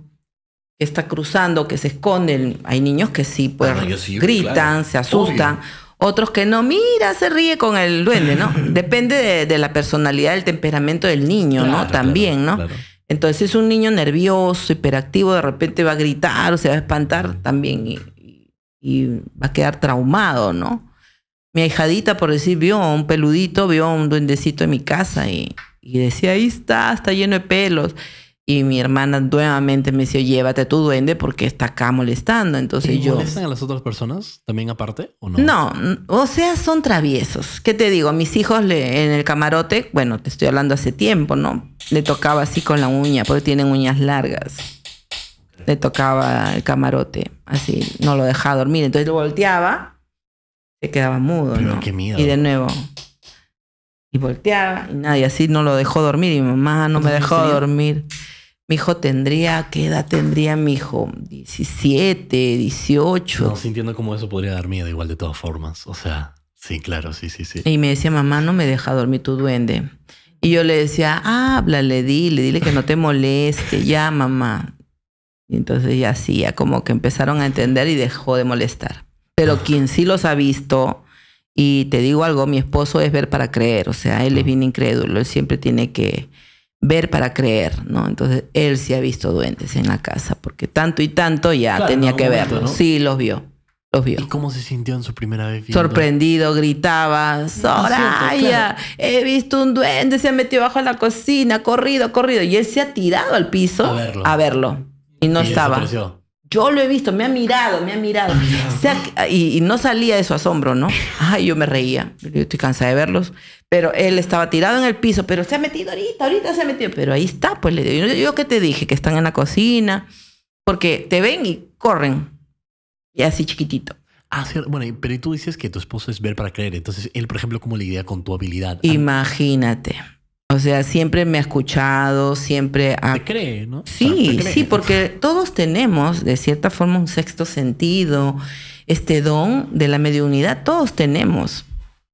que está cruzando, que se esconde. Hay niños que sí, pues gritan, se asustan otros que no, mira, se ríe con el duende, ¿no? [LAUGHS] Depende de, la personalidad, del temperamento del niño, ¿no? También, ¿no? Entonces, es un niño nervioso, hiperactivo, de repente va a gritar o se va a espantar también y, va a quedar traumado, ¿no? Mi ahijadita, por decir, vio un peludito, vio un duendecito en mi casa y, y decía, ahí está, está lleno de pelos. Y mi hermana nuevamente me dijo llévate a tu duende porque está acá molestando. Entonces ¿Y yo... ¿Molestan a las otras personas también aparte o no? No, o sea, son traviesos. ¿Qué te digo? Mis hijos le, en el camarote, bueno, te estoy hablando hace tiempo, ¿no? Le tocaba así con la uña porque tienen uñas largas. Le tocaba el camarote, así, no lo dejaba dormir. Entonces lo volteaba, se quedaba mudo. ¿no? Y de nuevo, y volteaba y nadie así no lo dejó dormir y mi mamá no me dejó dormir mi hijo tendría, ¿qué edad tendría mi hijo? 17, 18. No, sintiendo como eso podría dar miedo igual de todas formas. O sea, sí, claro, sí, sí, sí. Y me decía, mamá, no me deja dormir tu duende. Y yo le decía, háblale, dile, dile que no te moleste, ya, mamá. Y entonces ya sí, ya como que empezaron a entender y dejó de molestar. Pero ah. quien sí los ha visto, y te digo algo, mi esposo es ver para creer, o sea, él es ah. bien incrédulo, él siempre tiene que ver para creer, ¿no? Entonces él sí ha visto duendes en la casa, porque tanto y tanto ya tenía que verlos. Sí, los vio. Los vio. ¿Y cómo se sintió en su primera vez? Sorprendido, gritaba, ah, Soraya, he visto un duende, se ha metido bajo la cocina, corrido, corrido. Y él se ha tirado al piso a verlo. verlo y no estaba. Yo lo he visto, me ha mirado, me ha mirado. y, no salía de su asombro, ¿no? Ay, yo me reía. Yo estoy cansada de verlos. Pero él estaba tirado en el piso, pero se ha metido ahorita, ahorita se ha metido. Pero ahí está, pues le digo. Yo, qué te dije, que están en la cocina, porque te ven y corren. Y así chiquitito. Ah, bueno, pero tú dices que tu esposo es ver para creer. Entonces, él, por ejemplo, ¿cómo lidia con tu habilidad? Imagínate. O sea, siempre me ha escuchado, siempre... Ha... Te cree, ¿no? Sí, sí, porque todos tenemos de cierta forma un sexto sentido, este don de la mediunidad, todos tenemos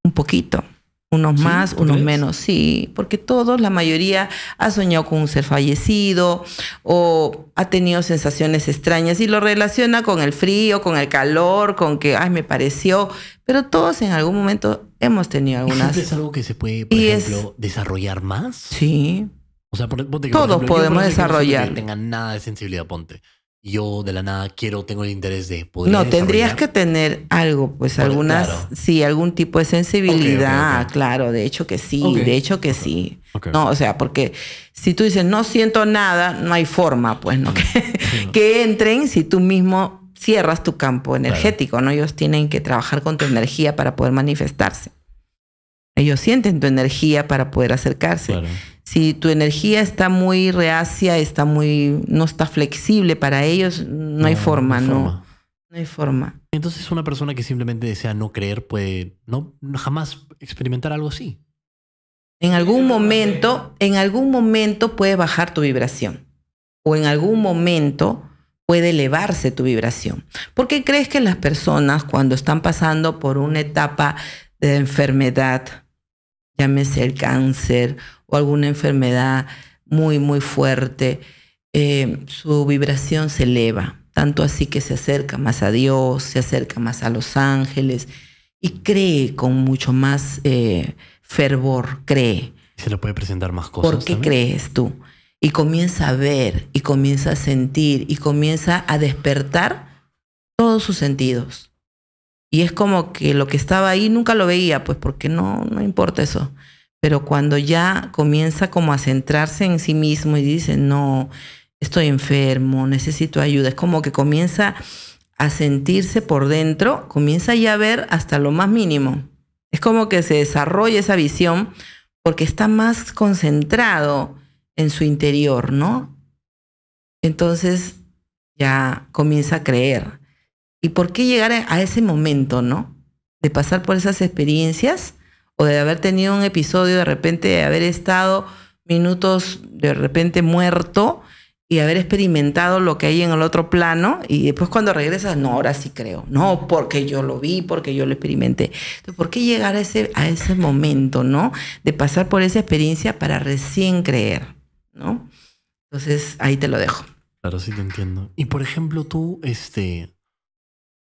un poquito. Unos más, unos menos, sí, porque todos, la mayoría, ha soñado con un ser fallecido o ha tenido sensaciones extrañas y lo relaciona con el frío, con el calor, con que, ay, me pareció, pero todos en algún momento hemos tenido algunas. ¿Es algo que se puede, por ejemplo, desarrollar más? Sí. O sea, todos podemos desarrollar. tengan nada de sensibilidad, ponte yo de la nada quiero, tengo el interés de poder. No, tendrías que tener algo, pues algunas, sí, algún tipo de sensibilidad, claro, de hecho que sí, de hecho que sí. No, o sea, porque si tú dices no siento nada, no hay forma, pues, ¿no? Que, entren si tú mismo cierras tu campo energético, ¿no? Ellos tienen que trabajar con tu energía para poder manifestarse. Ellos sienten tu energía para poder acercarse. Claro si tu energía está muy reacia, está muy, no está flexible para ellos, no, hay forma, no, no. hay forma. Entonces una persona que simplemente desea no creer puede no jamás experimentar algo así. En algún momento, en algún momento puede bajar tu vibración o en algún momento puede elevarse tu vibración. ¿Por qué crees que las personas cuando están pasando por una etapa de enfermedad, llámese el cáncer o alguna enfermedad muy, muy fuerte, eh, su vibración se eleva, tanto así que se acerca más a Dios, se acerca más a los ángeles y cree con mucho más eh, fervor, cree. Se le puede presentar más cosas. ¿Por qué crees tú? Y comienza a ver, y comienza a sentir, y comienza a despertar todos sus sentidos. Y es como que lo que estaba ahí nunca lo veía, pues porque no, no importa eso pero cuando ya comienza como a centrarse en sí mismo y dice, no, estoy enfermo, necesito ayuda, es como que comienza a sentirse por dentro, comienza ya a ver hasta lo más mínimo. Es como que se desarrolla esa visión porque está más concentrado en su interior, ¿no? Entonces ya comienza a creer. ¿Y por qué llegar a ese momento, no? De pasar por esas experiencias o de haber tenido un episodio de repente, de haber estado minutos de repente muerto y haber experimentado lo que hay en el otro plano y después cuando regresas, no, ahora sí creo, no, porque yo lo vi, porque yo lo experimenté. Entonces, ¿por qué llegar a ese, a ese momento, no? De pasar por esa experiencia para recién creer, ¿no? Entonces, ahí te lo dejo. Claro, sí te entiendo. Y por ejemplo, tú, este,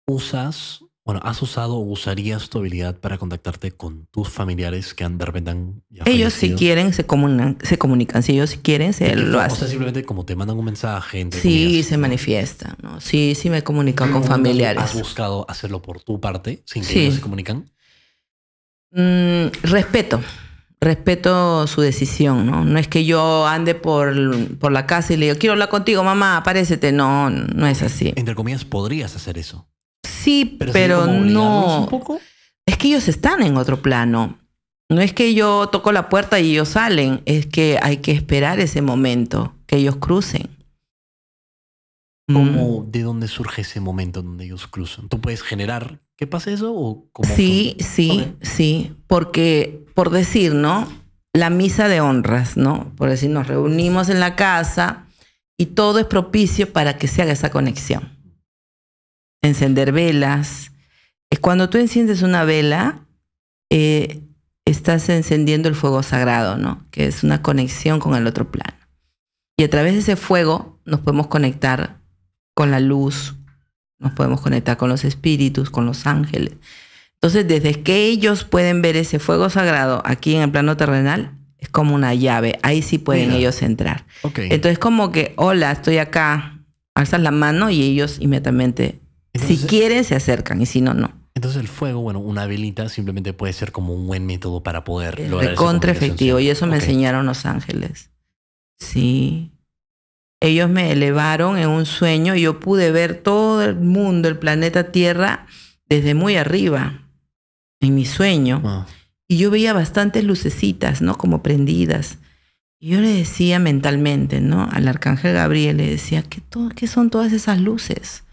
usas bueno, ¿has usado o usarías tu habilidad para contactarte con tus familiares que de Ellos si quieren se comunican, se comunican. Si ellos si quieren se lo hacen. O sea, simplemente como te mandan un mensaje. sí, se manifiesta. ¿no? Sí, sí me he comunicado con familiares. ¿Has buscado hacerlo por tu parte sin que sí. ellos se comunican? Mm, respeto. Respeto su decisión, ¿no? No es que yo ande por, por la casa y le digo, quiero hablar contigo, mamá, aparécete. No, no es así. Entre comillas, podrías hacer eso. Sí, pero, no. Es que ellos están en otro plano. No es que yo toco la puerta y ellos salen, es que hay que esperar ese momento, que ellos crucen. ¿Cómo, mm. ¿De dónde surge ese momento donde ellos cruzan? ¿Tú puedes generar que pase eso? sí, sí, sí. Porque, por decir, ¿no? La misa de honras, ¿no? Por decir, nos reunimos en la casa y todo es propicio para que se haga esa conexión encender velas. Eh, cuando tú enciendes una vela, eh, estás encendiendo el fuego sagrado, ¿no? Que es una conexión con el otro plano. Y a través de ese fuego nos podemos conectar con la luz, nos podemos conectar con los espíritus, con los ángeles. Entonces, desde que ellos pueden ver ese fuego sagrado aquí en el plano terrenal, es como una llave. Ahí sí pueden ellos entrar. Entonces, como que, hola, estoy acá, alzas la mano y ellos inmediatamente si quieren, se acercan y si no, no. Entonces el fuego, bueno, una velita simplemente puede ser como un buen método para poder el lograr. Contra efectivo, y eso me enseñaron los ángeles. Sí. Ellos me elevaron en un sueño y yo pude ver todo el mundo, el planeta Tierra, desde muy arriba, en mi sueño. Ah. Y yo veía bastantes lucecitas, ¿no? Como prendidas. Y yo le decía mentalmente, ¿no? Al arcángel Gabriel le decía, ¿qué, ¿qué son todas esas luces?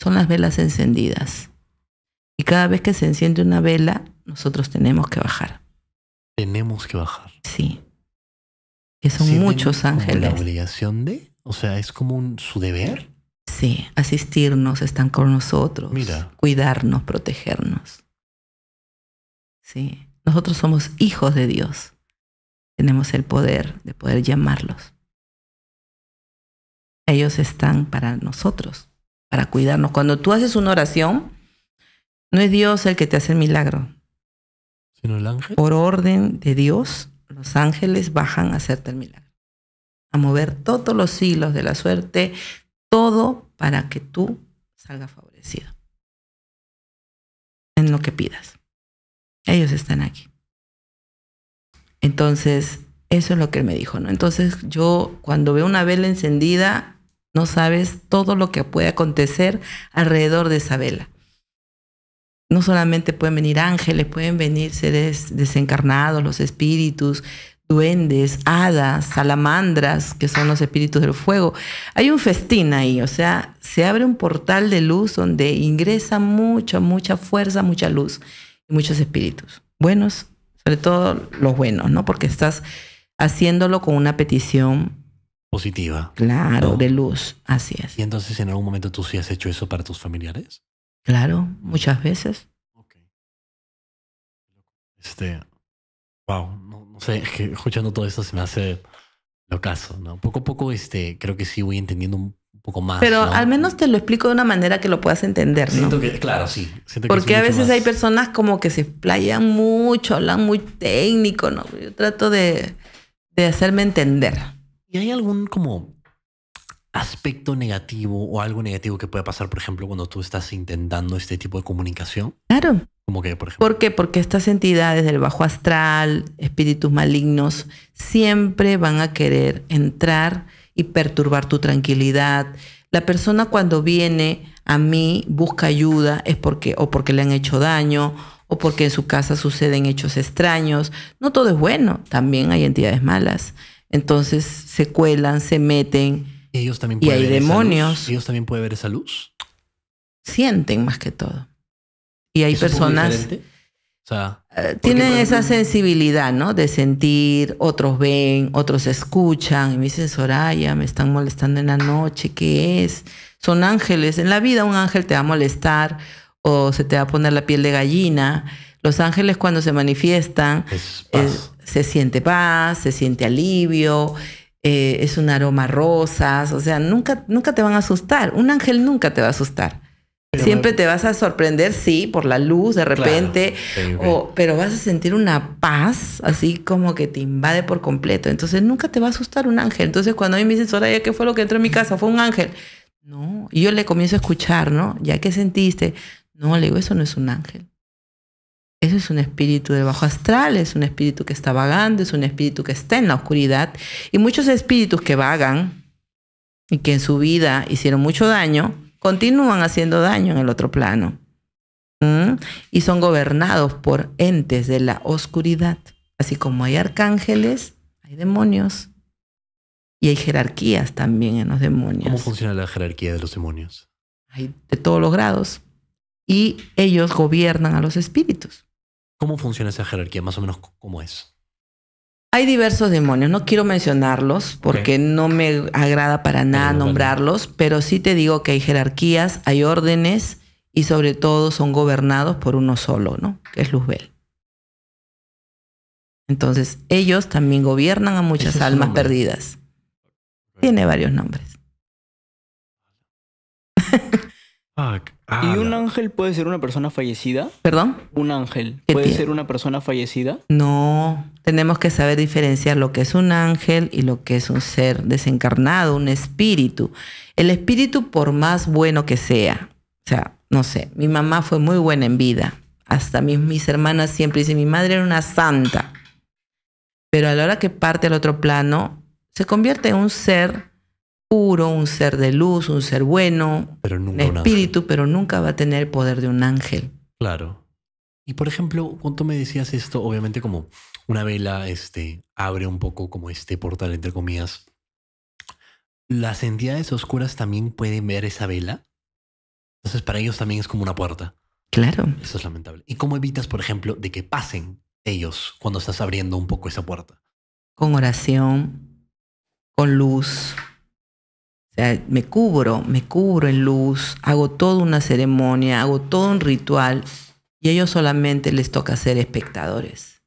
son las velas encendidas. Y cada vez que se enciende una vela, nosotros tenemos que bajar. Tenemos que bajar. Sí. Que son muchos ángeles. ¿La obligación de? O sea, es como su deber. Sí, asistirnos, están con nosotros, Mira. cuidarnos, protegernos. Sí, nosotros somos hijos de Dios. Tenemos el poder de poder llamarlos. Ellos están para nosotros para cuidarnos. Cuando tú haces una oración, no es Dios el que te hace el milagro. Sino el ángel. Por orden de Dios, los ángeles bajan a hacerte el milagro. A mover todos los hilos de la suerte, todo para que tú salgas favorecido. En lo que pidas. Ellos están aquí. Entonces, eso es lo que él me dijo, ¿no? Entonces, yo cuando veo una vela encendida, no sabes todo lo que puede acontecer alrededor de esa vela. No solamente pueden venir ángeles, pueden venir seres desencarnados, los espíritus, duendes, hadas, salamandras, que son los espíritus del fuego. Hay un festín ahí, o sea, se abre un portal de luz donde ingresa mucha, mucha fuerza, mucha luz y muchos espíritus. Buenos, sobre todo los buenos, ¿no? Porque estás haciéndolo con una petición positiva. Claro, de luz, así es. ¿Y entonces en algún momento tú sí has hecho eso para tus familiares? Claro, mm. muchas veces. Ok. Este, wow, no, sé, [LAUGHS] es que escuchando todo esto se me hace lo caso, ¿no? Poco a poco, este, creo que sí voy entendiendo un poco más. Pero al menos te lo explico de una manera que lo puedas entender, ¿no? Siento que, claro, sí. Siento que Porque a veces hay personas como que se playan mucho, hablan muy técnico, ¿no? Yo trato de, de hacerme entender. ¿Y hay algún como aspecto negativo o algo negativo que puede pasar, por ejemplo, cuando tú estás intentando este tipo de comunicación? Claro. por, ejemplo? qué? Porque estas entidades del bajo astral, espíritus malignos, siempre van a querer entrar y perturbar tu tranquilidad. La persona cuando viene a mí busca ayuda es porque o porque le han hecho daño o porque en su casa suceden hechos extraños. No todo es bueno, también hay entidades malas. Entonces se cuelan, se meten. Ellos y hay demonios. Ellos también pueden ver esa luz. Sienten más que todo. Y hay personas. O sea, eh, tienen esa sensibilidad, ¿no? De sentir, otros ven, otros escuchan, y me dicen, Soraya, me están molestando en la noche, ¿qué es? Son ángeles. En la vida un ángel te va a molestar o se te va a poner la piel de gallina. Los ángeles cuando se manifiestan es se siente paz, se siente alivio, eh, es un aroma a rosas, o sea, nunca, nunca te van a asustar, un ángel nunca te va a asustar. Siempre te vas a sorprender, sí, por la luz de repente, O, pero vas a sentir una paz así como que te invade por completo. Entonces nunca te va a asustar un ángel. Entonces cuando a mí me dicen, Soraya, ¿qué fue lo que entró en mi casa? Fue un ángel. No, y yo le comienzo a escuchar, ¿no? Ya que sentiste, no, le digo, eso no es un ángel. Eso es un espíritu de bajo astral, es un espíritu que está vagando, es un espíritu que está en la oscuridad. Y muchos espíritus que vagan y que en su vida hicieron mucho daño, continúan haciendo daño en el otro plano. Y son gobernados por entes de la oscuridad. Así como hay arcángeles, hay demonios. Y hay jerarquías también en los demonios. ¿Cómo funciona la jerarquía de los demonios? Hay de todos los grados. Y ellos gobiernan a los espíritus. ¿Cómo funciona esa jerarquía? Más o menos, ¿cómo es? Hay diversos demonios, no quiero mencionarlos porque no me agrada para nada nombrarlos, pero sí te digo que hay jerarquías, hay órdenes y sobre todo son gobernados por uno solo, ¿no? Que es Luzbel. Entonces, ellos también gobiernan a muchas almas perdidas. Tiene varios nombres. Fuck. Ah, ¿Y un ángel puede ser una persona fallecida? ¿Perdón? Un ángel puede ser una persona fallecida. No, tenemos que saber diferenciar lo que es un ángel y lo que es un ser desencarnado, un espíritu. El espíritu, por más bueno que sea, o sea, no sé, mi mamá fue muy buena en vida. Hasta mis, mis hermanas siempre dicen, mi madre era una santa. Pero a la hora que parte al otro plano, se convierte en un ser puro, un ser de luz, un ser bueno, pero un espíritu, pero nunca va a tener el poder de un ángel. Claro. Y por ejemplo, cuando me decías esto, obviamente como una vela este, abre un poco como este portal, entre comillas, ¿las entidades oscuras también pueden ver esa vela? Entonces para ellos también es como una puerta. Claro. Eso es lamentable. ¿Y cómo evitas, por ejemplo, de que pasen ellos cuando estás abriendo un poco esa puerta? Con oración, con luz, me cubro, me cubro en luz, hago toda una ceremonia, hago todo un ritual y a ellos solamente les toca ser espectadores.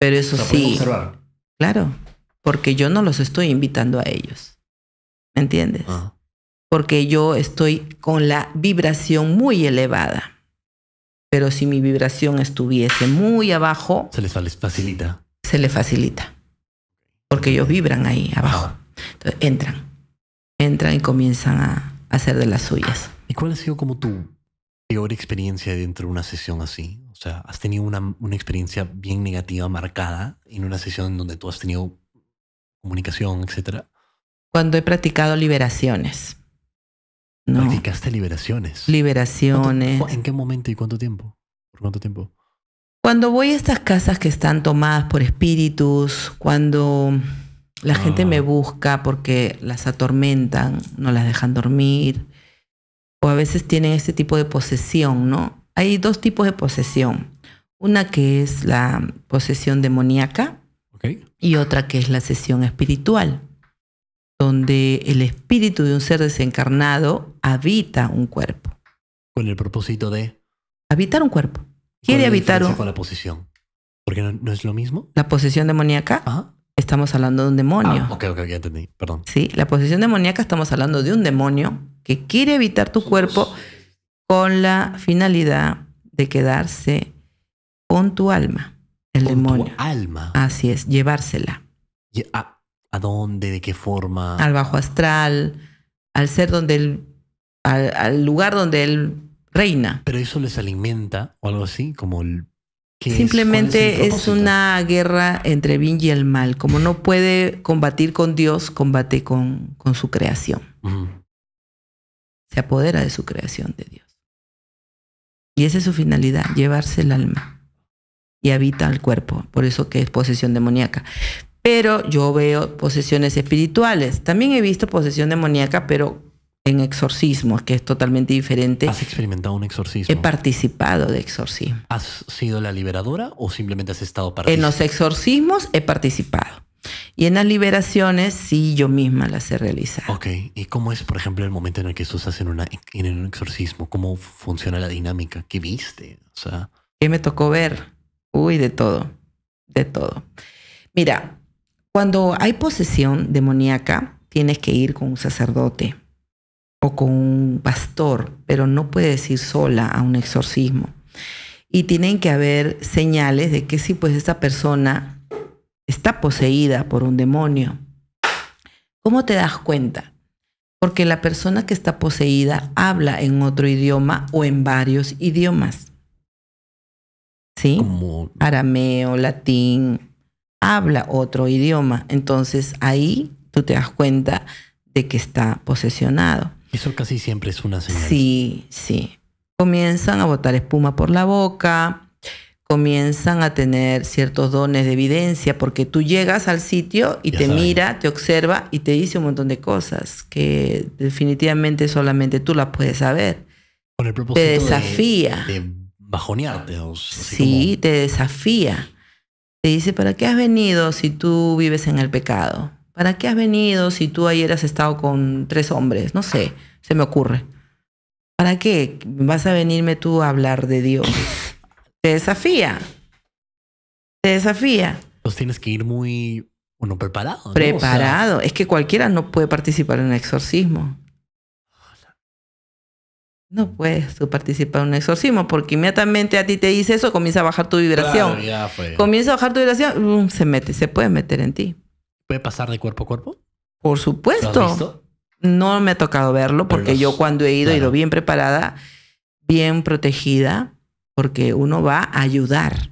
Pero eso sí, claro, porque yo no los estoy invitando a ellos. ¿Me entiendes? Porque yo estoy con la vibración muy elevada. Pero si mi vibración estuviese muy abajo... Se les facilita. Se les facilita. Porque ellos vibran ahí abajo. Entonces, entran entran y comienzan a hacer de las suyas. ¿Y cuál ha sido como tu peor experiencia dentro de una sesión así? O sea, ¿has tenido una, una experiencia bien negativa marcada en una sesión donde tú has tenido comunicación, etcétera? Cuando he practicado liberaciones. ¿Practicaste liberaciones? Liberaciones. ¿En qué momento y cuánto tiempo? ¿Por cuánto tiempo? Cuando voy a estas casas que están tomadas por espíritus, cuando la gente me ah. busca porque las atormentan, no las dejan dormir, o a veces tienen este tipo de posesión, ¿no? Hay dos tipos de posesión. Una que es la posesión demoníaca y otra que es la sesión espiritual, donde el espíritu de un ser desencarnado habita un cuerpo. Con el propósito de... Habitar un cuerpo. Quiere habitar un... Con la posesión. Porque no, es lo mismo. La posesión demoníaca. Ajá estamos hablando de un demonio. Ah, ok, ok, ya entendí, perdón. Sí, la posición demoníaca estamos hablando de un demonio que quiere evitar tu cuerpo con la finalidad de quedarse con tu alma, el ¿Con demonio. Tu alma. Así es, llevársela. Ah, ¿A, dónde? ¿De qué forma? Al bajo astral, al ser donde él, al lugar donde él reina. Pero eso les alimenta o algo así, como el Simplemente es, una guerra entre bien y el mal. Como no puede combatir con Dios, combate con, con su creación. Se apodera de su creación de Dios. Y esa es su finalidad, llevarse el alma. Y habita el cuerpo. Por eso que es posesión demoníaca. Pero yo veo posesiones espirituales. También he visto posesión demoníaca, pero en exorcismos, que es totalmente diferente. ¿Has experimentado un exorcismo? He participado de exorcismo. ¿Has sido la liberadora o simplemente has estado participando? En los exorcismos he participado. Y en las liberaciones sí yo misma las he realizado. Ok, ¿y cómo es, por ejemplo, el momento en el que estás hacen en un exorcismo? ¿Cómo funciona la dinámica? ¿Qué viste? O sea... ¿Qué me tocó ver? Uy, de todo, de todo. Mira, cuando hay posesión demoníaca, tienes que ir con un sacerdote o con un pastor, pero no puedes ir sola a un exorcismo. Y tienen que haber señales de que sí, pues esta persona está poseída por un demonio. ¿Cómo te das cuenta? Porque la persona que está poseída habla en otro idioma o en varios idiomas. ¿Sí? Arameo, latín, habla otro idioma. Entonces ahí tú te das cuenta de que está posesionado. Eso casi siempre es una señal. Sí, sí. Comienzan a botar espuma por la boca, comienzan a tener ciertos dones de evidencia, porque tú llegas al sitio y te mira, te observa y te dice un montón de cosas que definitivamente solamente tú las puedes saber. Con el te desafía. De, bajonearte. sí, te desafía. Te dice, ¿para qué has venido si tú vives en el pecado? ¿para qué has venido si tú ayer has estado con tres hombres? No sé, se me ocurre. ¿Para qué vas a venirme tú a hablar de Dios? [LAUGHS] Te desafía. Te desafía. Pues tienes que ir muy bueno, preparado. Preparado. es que cualquiera no puede participar en un exorcismo. No puedes tú participar en un exorcismo porque inmediatamente a ti te dice eso, comienza a bajar tu vibración. Comienza a bajar tu vibración, mm, se mete, se puede meter en ti puede pasar de cuerpo a cuerpo? Por supuesto. No me ha tocado verlo porque yo cuando he ido he ido bien preparada, bien protegida, porque uno va a ayudar,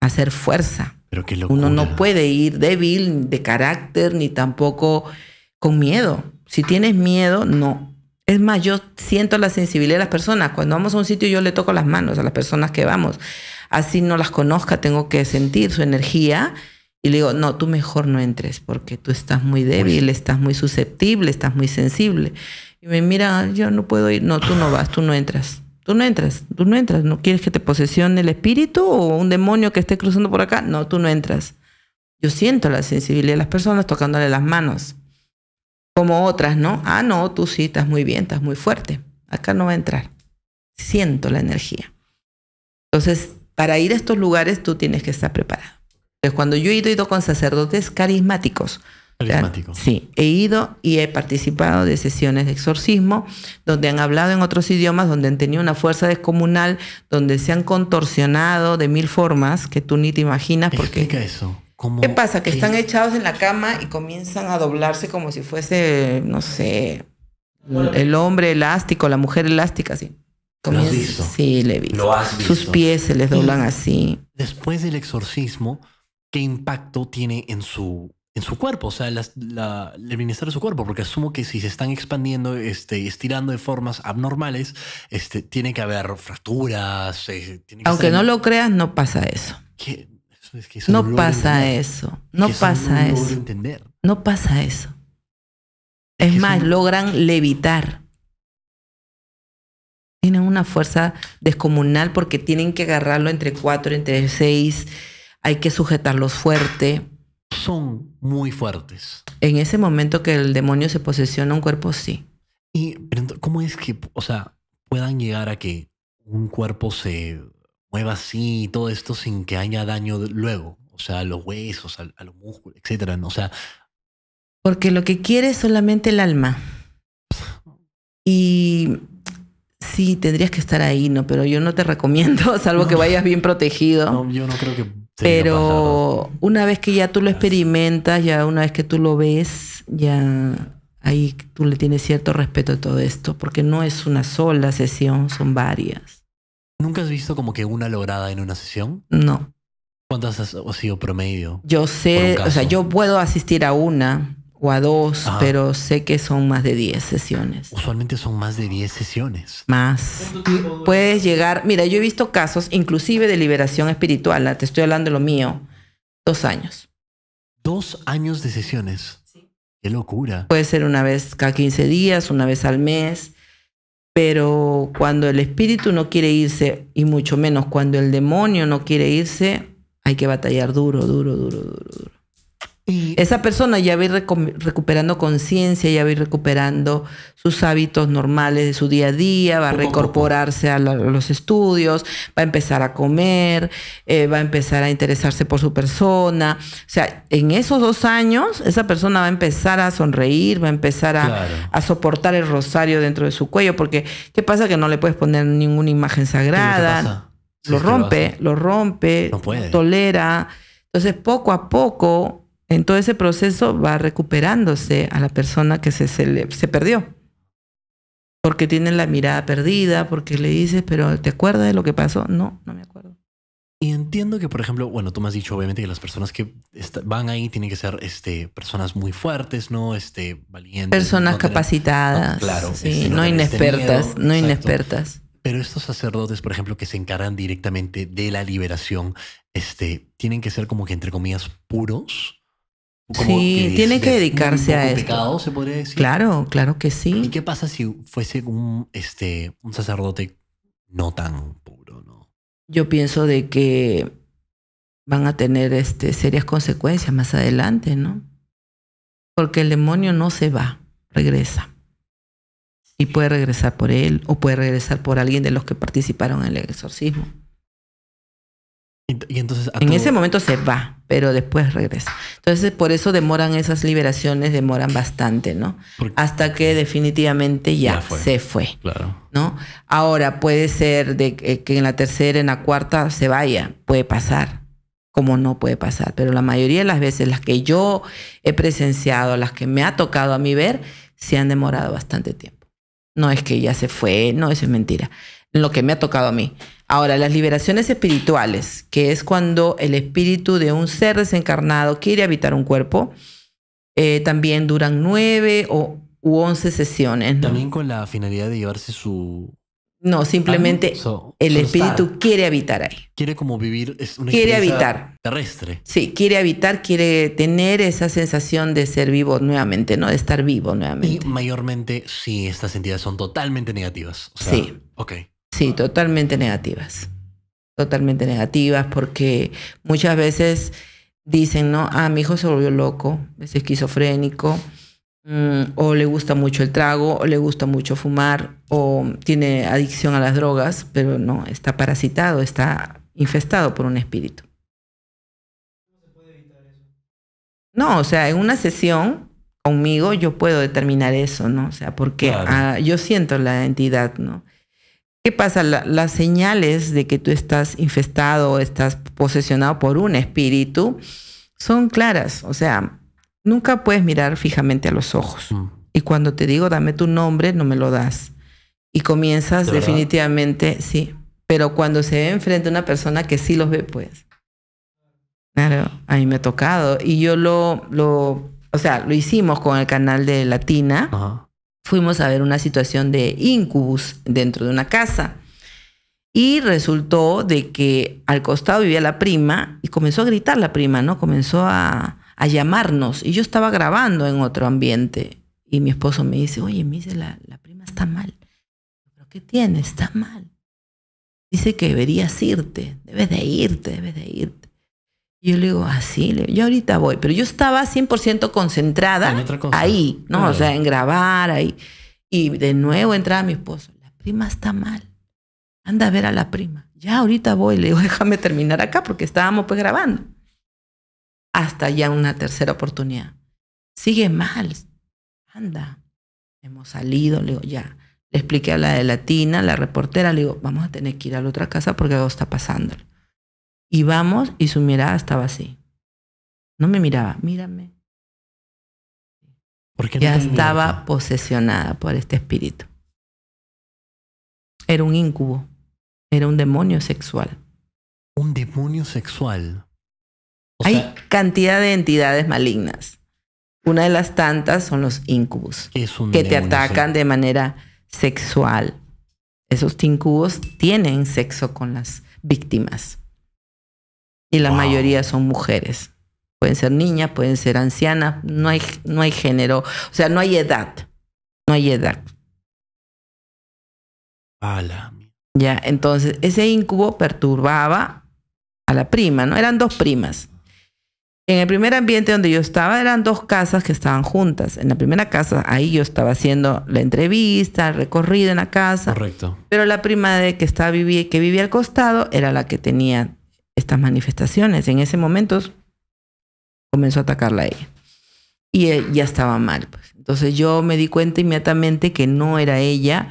a hacer fuerza. Pero qué uno no puede ir débil de carácter ni tampoco con miedo. Si tienes miedo, no. Es más, yo siento la sensibilidad de las personas. Cuando vamos a un sitio yo le toco las manos a las personas que vamos. Así no las conozca, tengo que sentir su energía y le digo, no, tú mejor no entres porque tú estás muy débil, estás muy susceptible, estás muy sensible. Y me mira, yo no puedo ir, no, tú no vas, tú no entras, tú no entras, tú no entras, ¿no quieres que te posesione el espíritu o un demonio que esté cruzando por acá? No, tú no entras. Yo siento la sensibilidad de las personas tocándole las manos, como otras, ¿no? Ah, no, tú sí, estás muy bien, estás muy fuerte, acá no va a entrar. Siento la energía. Entonces, para ir a estos lugares tú tienes que estar preparado cuando yo he ido, he ido con sacerdotes carismáticos. Carismáticos. sí, he ido y he participado de sesiones de exorcismo, donde han hablado en otros idiomas, donde han tenido una fuerza descomunal, donde se han contorsionado de mil formas que tú ni te imaginas. Porque, Explica eso. ¿Qué pasa? Que, están echados en la cama y comienzan a doblarse como si fuese, no sé, el hombre elástico, la mujer elástica, así. ¿Lo has visto? Sí, le ¿Lo has visto? Sus pies se les doblan así. Después del exorcismo, qué impacto tiene en su, en su cuerpo, o sea, el bienestar de su cuerpo, porque asumo que si se están expandiendo, este, estirando de formas abnormales, este, tiene que haber fracturas. Eh, Aunque no lo creas, no pasa eso. no, pasa eso. No pasa eso. No, pasa eso. Es, más, logran levitar. Tienen una fuerza descomunal porque tienen que agarrarlo entre cuatro, entre seis hay que sujetarlos fuerte. Son muy fuertes. En ese momento que el demonio se posesiona un cuerpo, sí. ¿Y cómo es que, o sea, puedan llegar a que un cuerpo se mueva así y todo esto sin que haya daño luego? O sea, a los huesos, a, los músculos, etcétera. O sea. Porque lo que quiere es solamente el alma. Y sí, tendrías que estar ahí, ¿no? Pero yo no te recomiendo, [LAUGHS] salvo que vayas bien protegido. No, yo no creo que pero una vez que ya tú lo experimentas, ya una vez que tú lo ves, ya ahí tú le tienes cierto respeto a todo esto, porque no es una sola sesión, son varias. ¿Nunca has visto como que una lograda en una sesión? No. ¿Cuántas has sido promedio? Yo sé, o sea, yo puedo asistir a una, o a dos, pero sé que son más de 10 sesiones. Usualmente son más de 10 sesiones. Más. Puedes llegar, mira, yo he visto casos inclusive de liberación espiritual, ah, te estoy hablando de lo mío, dos años. Dos años de sesiones. Sí. Qué locura. Puede ser una vez cada 15 días, una vez al mes, pero cuando el espíritu no quiere irse, y mucho menos cuando el demonio no quiere irse, hay que batallar duro, duro, duro, duro, duro esa persona ya va a ir recuperando conciencia, ya va a ir recuperando sus hábitos normales de su día a día, va a reincorporarse a, los estudios, va a empezar a comer, eh, va a empezar a interesarse por su persona. O sea, en esos dos años, esa persona va a empezar a sonreír, va a empezar a, soportar el rosario dentro de su cuello, porque ¿qué pasa? Que no le puedes poner ninguna imagen sagrada. Lo rompe, lo rompe, tolera. Entonces, poco a poco en todo ese proceso va recuperándose a la persona que se, perdió. Porque tiene la mirada perdida, porque le dices, pero ¿te acuerdas de lo que pasó? No, no me acuerdo. Y entiendo que, por ejemplo, bueno, tú me has dicho obviamente que las personas que van ahí tienen que ser este, personas muy fuertes, ¿no? Este, valientes. Personas capacitadas. claro. Sí, este, no, este inexpertas, no inexpertas. Pero estos sacerdotes, por ejemplo, que se encargan directamente de la liberación, este, tienen que ser como que, entre comillas, puros sí, tiene que dedicarse a eso. Pecado, se decir. Claro, claro que sí. ¿Y qué pasa si fuese este, un, sacerdote no tan puro, no? Yo pienso de que van a tener este, serias consecuencias más adelante, ¿no? Porque el demonio no se va, regresa. Y puede regresar por él o puede regresar por alguien de los que participaron en el exorcismo. Y, entonces en ese momento se va, pero después regresa. Entonces, por eso demoran esas liberaciones, demoran bastante, ¿no? Hasta que definitivamente ya, se fue. Claro. ¿No? Ahora puede ser de que, en la tercera, en la cuarta se vaya, puede pasar, como no puede pasar, pero la mayoría de las veces las que yo he presenciado, las que me ha tocado a mí ver, se han demorado bastante tiempo. No es que ya se fue, no, eso es mentira. Lo que me ha tocado a mí Ahora, las liberaciones espirituales, que es cuando el espíritu de un ser desencarnado quiere habitar un cuerpo, eh, también duran nueve o, u once sesiones. También con la finalidad de llevarse su... No, simplemente el espíritu quiere habitar ahí. Quiere como vivir es una quiere habitar. terrestre. Sí, quiere habitar, quiere tener esa sensación de ser vivo nuevamente, ¿no? De estar vivo nuevamente. Y mayormente, sí, estas entidades son totalmente negativas. sí. Ok. Sí, totalmente negativas. Totalmente negativas porque muchas veces dicen, ¿no? Ah, mi hijo se volvió loco, es esquizofrénico, mm, o le gusta mucho el trago, o le gusta mucho fumar, o tiene adicción a las drogas, pero no, está parasitado, está infestado por un espíritu. se puede evitar eso? No, o sea, en una sesión conmigo yo puedo determinar eso, ¿no? O sea, porque ah, yo siento la entidad, ¿no? ¿Qué pasa? las señales de que tú estás infestado, o estás posesionado por un espíritu, son claras. O sea, nunca puedes mirar fijamente a los ojos. Mm. Y cuando te digo, dame tu nombre, no me lo das. Y comienzas definitivamente, sí. Pero cuando se ve enfrente a una persona que sí los ve, pues. Claro, a mí me ha tocado. Y yo lo, lo o sea, lo hicimos con el canal de Latina. Ajá fuimos a ver una situación de incubus dentro de una casa. Y resultó de que al costado vivía la prima y comenzó a gritar la prima, ¿no? Comenzó a, llamarnos. Y yo estaba grabando en otro ambiente. Y mi esposo me dice, oye, me dice, la, la prima está mal. ¿Pero qué tiene? Está mal. Dice que deberías irte, debes de irte, debes de irte. Y yo le digo, así, ah, ya yo ahorita voy, pero yo estaba 100% concentrada ahí, ¿no? O sea, en grabar ahí. Y de nuevo entraba mi esposo, la prima está mal, anda a ver a la prima. Ya ahorita voy, le digo, [LAUGHS] déjame terminar acá porque estábamos pues grabando. Hasta ya una tercera oportunidad. Sigue mal, anda. Hemos salido, le digo, ya. Le expliqué a la de Latina, la reportera, le digo, vamos a tener que ir a la otra casa porque algo está pasando. Y vamos y su mirada estaba así. No me miraba, mírame. porque ya estaba posesionada por este espíritu. Era un incubo, era un demonio sexual. Un demonio sexual. Hay cantidad de entidades malignas. Una de las tantas son los incubos, que te atacan de manera sexual. Esos incubos tienen sexo con las víctimas y la mayoría son mujeres. Pueden ser niñas, pueden ser ancianas, no hay, no hay género, o sea, no hay edad. No hay edad. Ya, entonces ese incubo perturbaba a la prima, ¿no? Eran dos primas. En el primer ambiente donde yo estaba eran dos casas que estaban juntas. En la primera casa, ahí yo estaba haciendo la entrevista, el recorrido en la casa. Correcto. Pero la prima de que estaba que vivía al costado era la que tenía estas manifestaciones. En ese momento comenzó a atacarla a ella. Y e-, ya estaba mal. Pues. Entonces yo me di cuenta inmediatamente que no era ella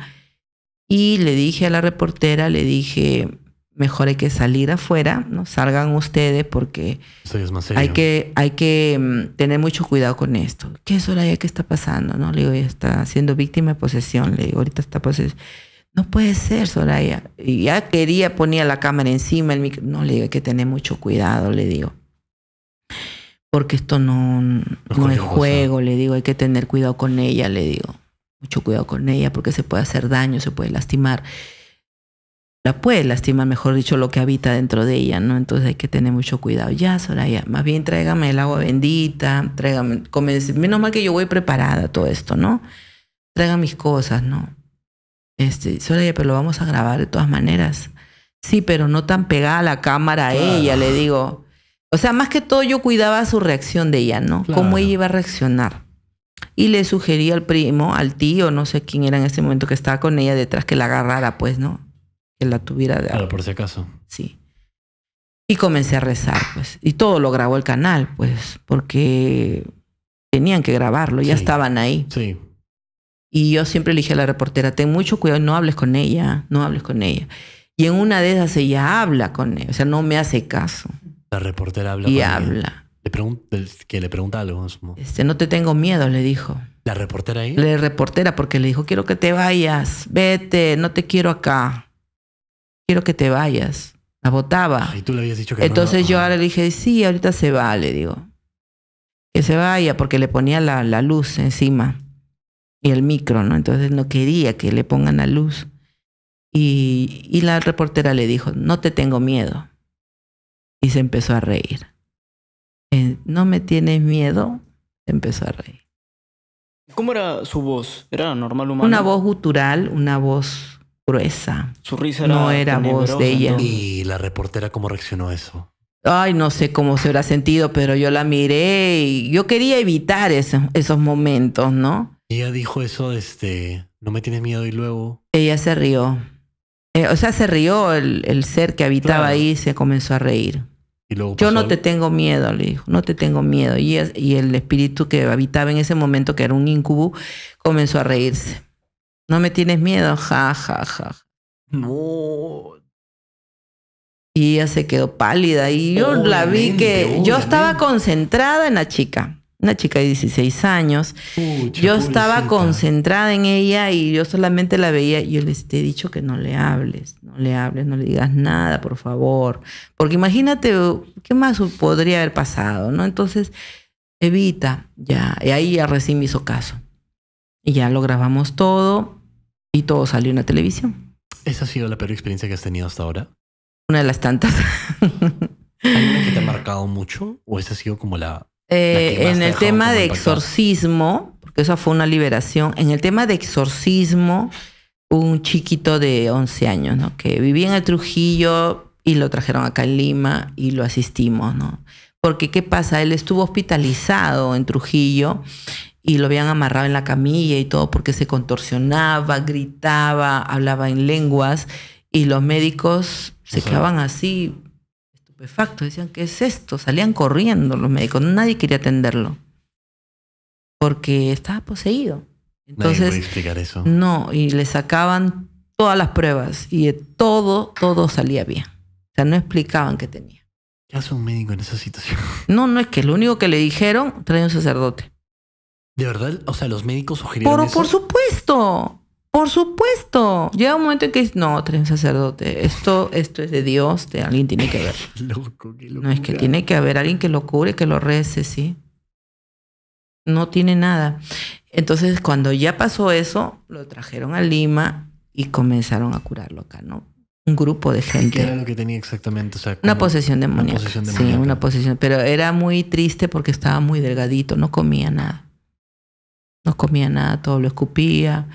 y le dije a la reportera, le dije, mejor hay que salir afuera, ¿no? Salgan ustedes porque hay que, hay que mm, tener mucho cuidado con esto. ¿Qué es Soraya? que está pasando? ¿No? Le digo, está siendo víctima de posesión. Le digo, ahorita está posesión no puede ser, Soraya. Y ya quería, ponía la cámara encima, el micro. No, le digo, hay que tener mucho cuidado, le digo. Porque esto no, no, es juego, le digo, hay que tener cuidado con ella, le digo. Mucho cuidado con ella porque se puede hacer daño, se puede lastimar. La puede lastimar, mejor dicho, lo que habita dentro de ella, ¿no? Entonces hay que tener mucho cuidado. Ya, Soraya, más bien tráigame el agua bendita, tráigame, menos mal que yo voy preparada a todo esto, ¿no? Traiga mis cosas, ¿no? Este, pero lo vamos a grabar de todas maneras. Sí, pero no tan pegada a la cámara a ella, le digo. O sea, más que todo yo cuidaba su reacción de ella, ¿no? Cómo ella iba a reaccionar. Y le sugerí al primo, al tío, no sé quién era en ese momento que estaba con ella detrás, que la agarrara, pues, ¿no? Que la tuviera de... por si acaso. Sí. Y comencé a rezar, pues. Y todo lo grabó el canal, pues, porque tenían que grabarlo, ya estaban ahí. Sí. Y yo siempre le dije a la reportera, ten mucho cuidado, no hables con ella, no hables con ella. Y en una de esas ella habla con él, o sea, no me hace caso. La reportera habla. Y habla. que le pregunta algo. ¿no? Este, no te tengo miedo, le dijo. ¿La reportera ahí? La reportera, porque le dijo, quiero que te vayas, vete, no te quiero acá. Quiero que te vayas. La votaba. Entonces yo ahora le dije, sí, ahorita se va, le digo. Que se vaya, porque le ponía la, la luz encima y el micro, ¿no? Entonces no quería que le pongan la luz. Y, y la reportera le dijo, no te tengo miedo. Y se empezó a reír. Eh, no me tienes miedo, empezó a reír. ¿Cómo era su voz? ¿Era normal humana? Una voz gutural, una voz gruesa. Su risa era No era voz de ella. ¿Y la reportera cómo reaccionó a eso? Ay, no sé cómo se habrá sentido, pero yo la miré y yo quería evitar eso, esos momentos, ¿no? Ella dijo eso, este, no me tienes miedo y luego... Ella se rió. Eh, o sea, se rió el, el ser que habitaba ahí, se comenzó a reír. Yo no te tengo miedo, le dijo, no te tengo miedo. Y, y el espíritu que habitaba en ese momento, que era un incubo, comenzó a reírse. No me tienes miedo, ja, ja, ja. No, y ella se quedó pálida y yo la vi que yo estaba concentrada en la chica una chica de 16 años. yo estaba concentrada en ella y yo solamente la veía. Yo les he dicho que no le hables, no le hables, no le digas nada, por favor. Porque imagínate, ¿qué más podría haber pasado? ¿no? Entonces, evita, ya. Y ahí ya recién me hizo caso. Y ya lo grabamos todo y todo salió en la televisión. ¿Esa ha sido la peor experiencia que has tenido hasta ahora? Una de las tantas. ¿Hay que te ha [LAUGHS] marcado mucho o esa ha sido como la eh, en el tema de exorcismo, porque esa fue una liberación, en el tema de exorcismo, un chiquito de 11 años, ¿no? Que vivía en el Trujillo y lo trajeron acá en Lima y lo asistimos, ¿no? Porque, ¿qué pasa? Él estuvo hospitalizado en Trujillo y lo habían amarrado en la camilla y todo porque se contorsionaba, gritaba, hablaba en lenguas y los médicos se quedaban así facto, decían, ¿qué es esto? Salían corriendo los médicos, nadie quería atenderlo, porque estaba poseído. Entonces, explicar eso. No, y le sacaban todas las pruebas y todo, todo salía bien. O sea, no explicaban qué tenía. ¿Qué hace un médico en esa situación? [LAUGHS] No, no es que lo único que le dijeron, trae un sacerdote. ¿De verdad? O sea, los médicos sugerían. por supuesto. Por supuesto. Llega un momento en que dices, no, tren sacerdote, esto, esto es de Dios, de alguien tiene que ver. [LAUGHS] no es que tiene que haber alguien que lo cure, que lo rece, sí. No tiene nada. Entonces, cuando ya pasó eso, lo trajeron a Lima y comenzaron a curarlo acá, ¿no? Un grupo de gente. ¿Qué era lo que tenía exactamente? una posesión demoníaca. Una posesión demoníaca. Sí, una posesión. Pero era muy triste porque estaba muy delgadito, no comía nada. No comía nada, todo lo escupía.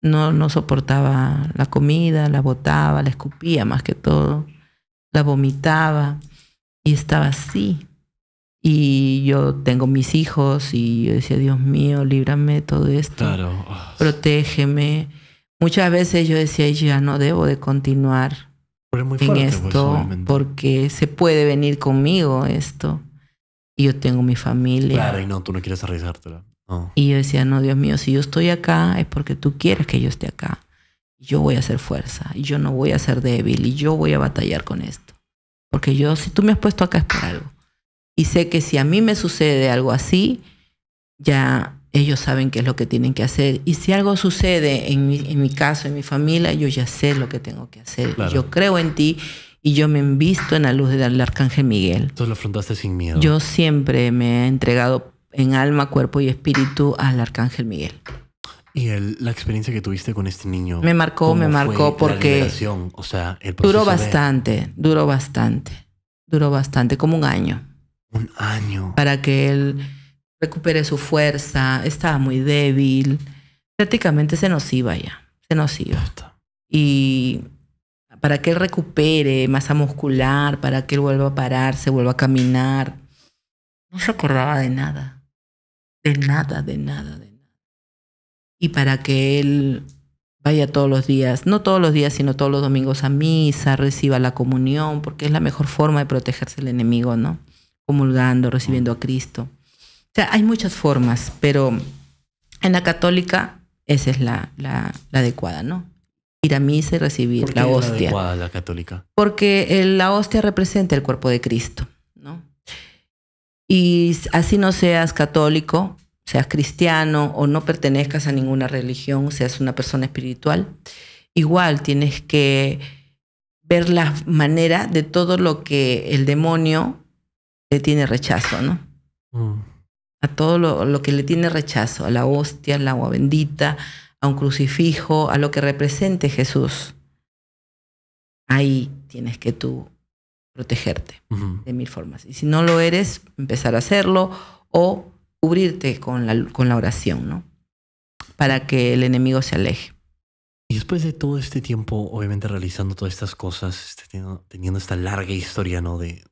No, no soportaba la comida, la botaba, la escupía más que todo, la vomitaba y estaba así. Y yo tengo mis hijos y yo decía, Dios mío, líbrame de todo esto, ah, protégeme. Muchas veces yo decía, ya no debo de continuar muy en pues, esto porque se puede venir conmigo esto. Y yo tengo mi familia. Claro, y no, tú no quieres arriesgártela. Oh. Y yo decía, no, Dios mío, si yo estoy acá es porque tú quieres que yo esté acá. Yo voy a hacer fuerza, y yo no voy a ser débil y yo voy a batallar con esto. Porque yo, si tú me has puesto acá es por algo. Y sé que si a mí me sucede algo así, ya ellos saben qué es lo que tienen que hacer. Y si algo sucede en mi, en mi caso, en mi familia, yo ya sé lo que tengo que hacer. Yo creo en ti y yo me invisto en la luz del arcángel Miguel. Tú lo afrontaste sin miedo. Yo siempre me he entregado en alma, cuerpo y espíritu al Arcángel Miguel. Y la experiencia que tuviste con este niño. Me marcó, me marcó porque... O duró bastante, duró bastante, duró bastante, como un año. Un año. Para que él recupere su fuerza, estaba muy débil, prácticamente se nos iba ya, se nos iba. Y para que él recupere masa muscular, para que él vuelva a pararse, vuelva a caminar, no se acordaba de nada. De nada, de nada, de nada. Y para que Él vaya todos los días, no todos los días, sino todos los domingos a misa, reciba la comunión, porque es la mejor forma de protegerse del enemigo, ¿no? Comulgando, recibiendo a Cristo. O sea, hay muchas formas, pero en la católica esa es la, adecuada, ¿no? Ir a misa y recibir la hostia. la adecuada la católica? Porque la hostia representa el cuerpo de Cristo. Y así no seas católico, seas cristiano o no pertenezcas a ninguna religión, seas una persona espiritual, igual tienes que ver la manera de todo lo que el demonio le tiene rechazo, ¿no? Mm. A todo lo, lo, que le tiene rechazo, a la hostia, al agua bendita, a un crucifijo, a lo que represente Jesús. Ahí tienes que tú protegerte de mil formas. Y si no lo eres, empezar a hacerlo o cubrirte con la, con la oración, ¿no? Para que el enemigo se aleje. Y después de todo este tiempo, obviamente realizando todas estas cosas, este, teniendo, esta larga historia, ¿no? De,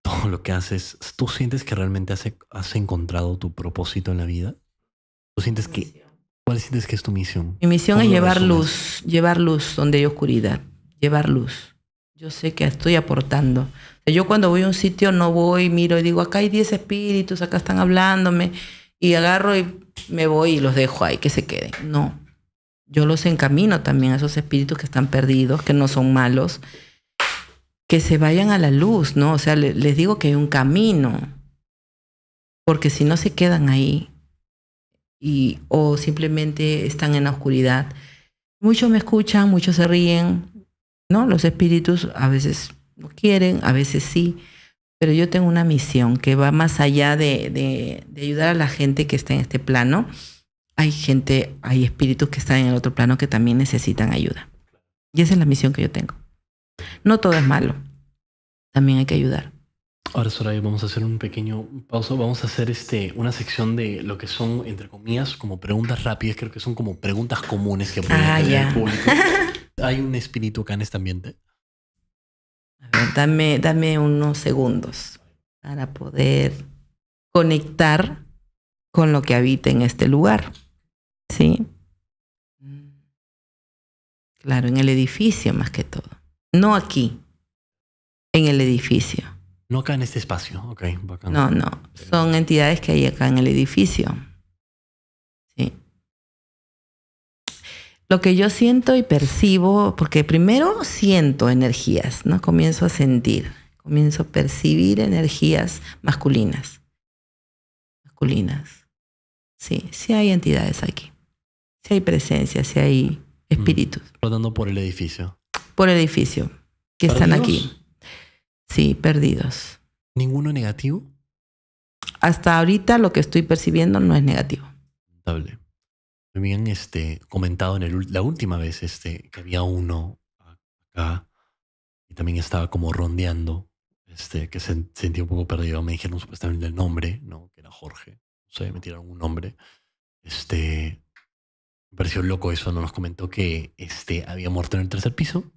todo lo que haces, ¿tú sientes que realmente has, e, encontrado tu propósito en la vida? ¿Tú sientes que... ¿Cuál sientes que es tu misión? Mi misión es llevar luz, llevar luz donde hay oscuridad, llevar luz yo sé que estoy aportando. Yo cuando voy a un sitio no voy, miro y digo, acá hay 10 espíritus, acá están hablándome, y agarro y me voy y los dejo ahí, que se queden. No, yo los encamino también a esos espíritus que están perdidos, que no son malos, que se vayan a la luz, ¿no? O sea, les digo que hay un camino, porque si no se quedan ahí y, o simplemente están en la oscuridad. Muchos me escuchan, muchos se ríen, ¿no? Los espíritus a veces no quieren, a veces sí, pero yo tengo una misión que va más allá de, ayudar a la gente que está en este plano. Hay gente, hay espíritus que están en el otro plano que también necesitan ayuda. Y esa es la misión que yo tengo. No todo es malo. También hay que ayudar. Ahora, Soraya, vamos a hacer un pequeño pausa. Vamos a hacer este, una sección de lo que son, entre comillas, como preguntas rápidas. Creo que son como preguntas comunes que pueden ah, tener el público. [LAUGHS] hay un espíritu acá en este ambiente? dame, dame unos segundos para poder conectar con lo que habita en este lugar. ¿Sí? Claro, en el edificio más que todo. No aquí, en el edificio. No acá en este espacio, ok. No, no, son entidades que hay acá en el edificio. lo que yo siento y percibo, porque primero siento energías, ¿no? Comienzo a sentir, comienzo a percibir energías masculinas. Masculinas. Sí, sí hay entidades aquí. Sí hay presencia, sí hay mm. espíritus. Rotando por el edificio. Por el edificio, que están aquí. Sí, perdidos. ¿Ninguno negativo? Hasta ahorita lo que estoy percibiendo no es negativo me habían este, comentado en la última vez este, que había uno acá y también estaba como rondeando, este, que se sentía un poco perdido. Me dijeron supuestamente el nombre, ¿no? que era Jorge. O sea, me tiraron un nombre. Este, me pareció loco eso, ¿no? Nos comentó que este, había muerto en el tercer piso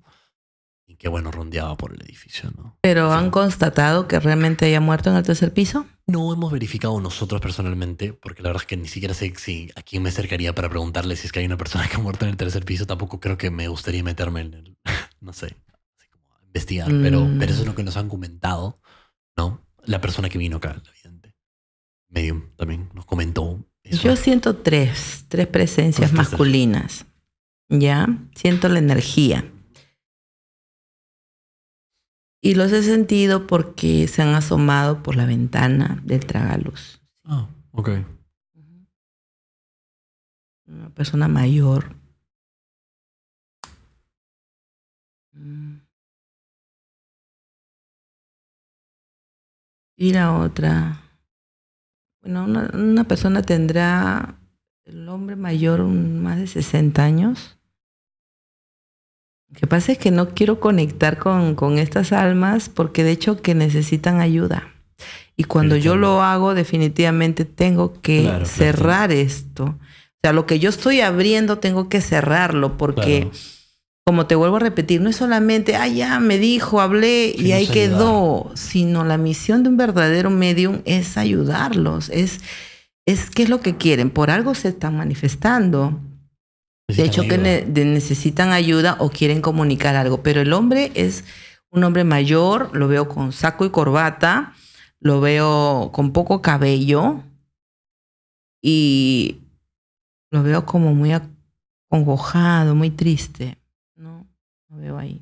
y qué bueno, rondeaba por el edificio, ¿no? Pero han constatado que realmente haya muerto en el tercer piso. No hemos verificado nosotros personalmente, porque la verdad es que ni siquiera sé si a quién me acercaría para preguntarle si es que hay una persona [LAUGHS] que ha muerto en el tercer piso. Tampoco creo que me gustaría meterme en el, [LAUGHS] no sé, investigar. Pero, mm. pero eso es lo que nos han comentado, ¿no? La persona que vino acá, la evidente. Medium también nos comentó. Eso. Yo siento tres, tres presencias masculinas. ¿Ya? Siento la energía y los he sentido porque se han asomado por la ventana del tragaluz. Ah, ok. Una persona mayor. Mm. Y la otra. Bueno, una, persona tendrá, el hombre mayor, un, más de 60 años. Lo que pasa es que no quiero conectar con, con estas almas porque de hecho que necesitan ayuda. Y cuando yo lo hago, definitivamente tengo que cerrar esto. O sea, lo que yo estoy abriendo, tengo que cerrarlo porque, como te vuelvo a repetir, no es solamente, ah, ya me dijo, hablé y ahí quedó, sino la misión de un verdadero medium es ayudarlos, es, es qué es lo que quieren, por algo se están manifestando de hecho, que necesitan ayuda o quieren comunicar algo. Pero el hombre es un hombre mayor, lo veo con saco y corbata, lo veo con poco cabello y lo veo como muy acongojado, muy triste. No, lo veo ahí.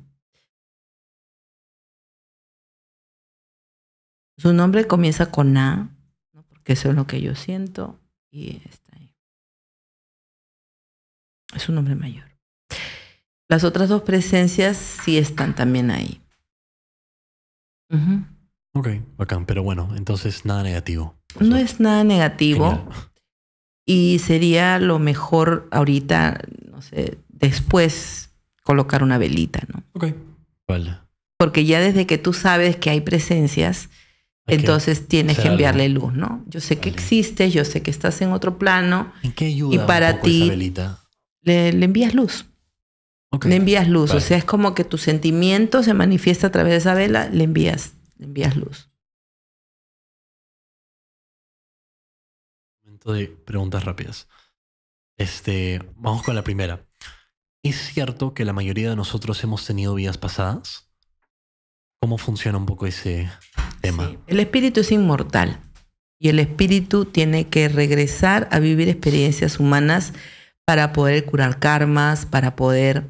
Su nombre comienza con A, ¿no? porque eso es lo que yo siento. Y este, es un hombre mayor. Las otras dos presencias sí están también ahí. Ok, bacán, pero bueno, entonces nada negativo. no es nada negativo. Y sería lo mejor ahorita, no sé, después colocar una velita, ¿no? Ok, vale. Porque ya desde que tú sabes que hay presencias, entonces tienes que enviarle luz, ¿no? Yo sé que existes, yo sé que estás en otro plano. ¿En qué ayuda y para ti, velita? le, envías luz. Le envías luz, o sea, es como que tu sentimiento se manifiesta a través de esa vela, le envías, le envías luz. Momento de preguntas rápidas. Este, vamos con la primera. ¿Es cierto que la mayoría de nosotros hemos tenido vidas pasadas? ¿Cómo funciona un poco ese tema? El espíritu es inmortal y el espíritu tiene que regresar a vivir experiencias humanas para poder curar karmas, para poder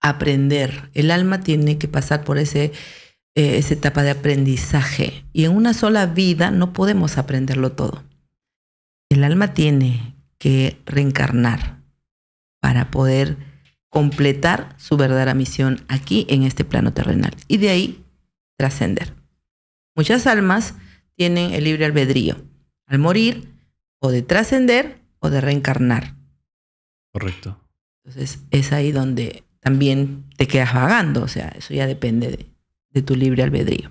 aprender. El alma tiene que pasar por ese, eh, esa etapa de aprendizaje. Y en una sola vida no podemos aprenderlo todo. El alma tiene que reencarnar para poder completar su verdadera misión aquí en este plano terrenal y de ahí trascender. Muchas almas tienen el libre albedrío al morir o de trascender o de reencarnar Correcto. Entonces es ahí donde también te quedas vagando, o sea, eso ya depende de, tu libre albedrío.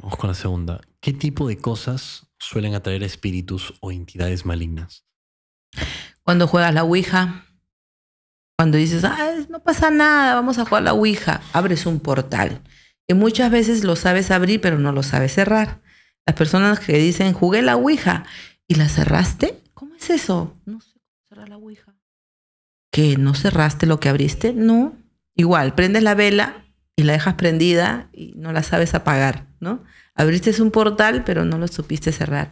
Vamos con la segunda. ¿Qué tipo de cosas suelen atraer espíritus o entidades malignas? Cuando juegas la Ouija, cuando dices, ah, no pasa nada, vamos a jugar la Ouija, abres un portal. Que muchas veces lo sabes abrir, pero no lo sabes cerrar. Las personas que dicen, jugué la Ouija y la cerraste, ¿cómo es eso? No sé cómo cerrar la Ouija no cerraste lo que abriste? No. Igual, prendes la vela y la dejas prendida y no la sabes apagar, ¿no? Abriste un portal, pero no lo supiste cerrar.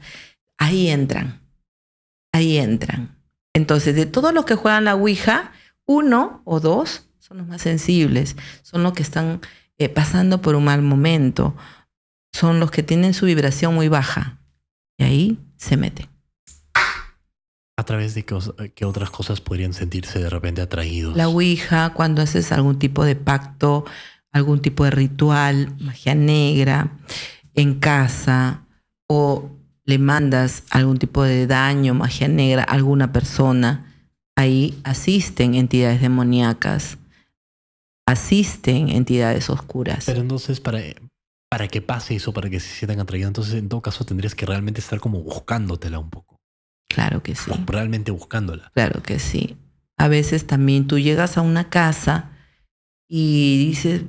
Ahí entran. Ahí entran. Entonces, de todos los que juegan la Ouija, uno o dos son los más sensibles, son los que están eh, pasando por un mal momento, son los que tienen su vibración muy baja. Y ahí se meten. ¿A través de qué, otras cosas podrían sentirse de repente atraídos? La Ouija, cuando haces algún tipo de pacto, algún tipo de ritual, magia negra, en casa, o le mandas algún tipo de daño, magia negra a alguna persona, ahí asisten entidades demoníacas, asisten entidades oscuras. Pero entonces, para, para que pase eso, para que se sientan atraídos, entonces en todo caso tendrías que realmente estar como buscándotela un poco. Claro que sí. realmente buscándola. Claro que sí. A veces también tú llegas a una casa y dices,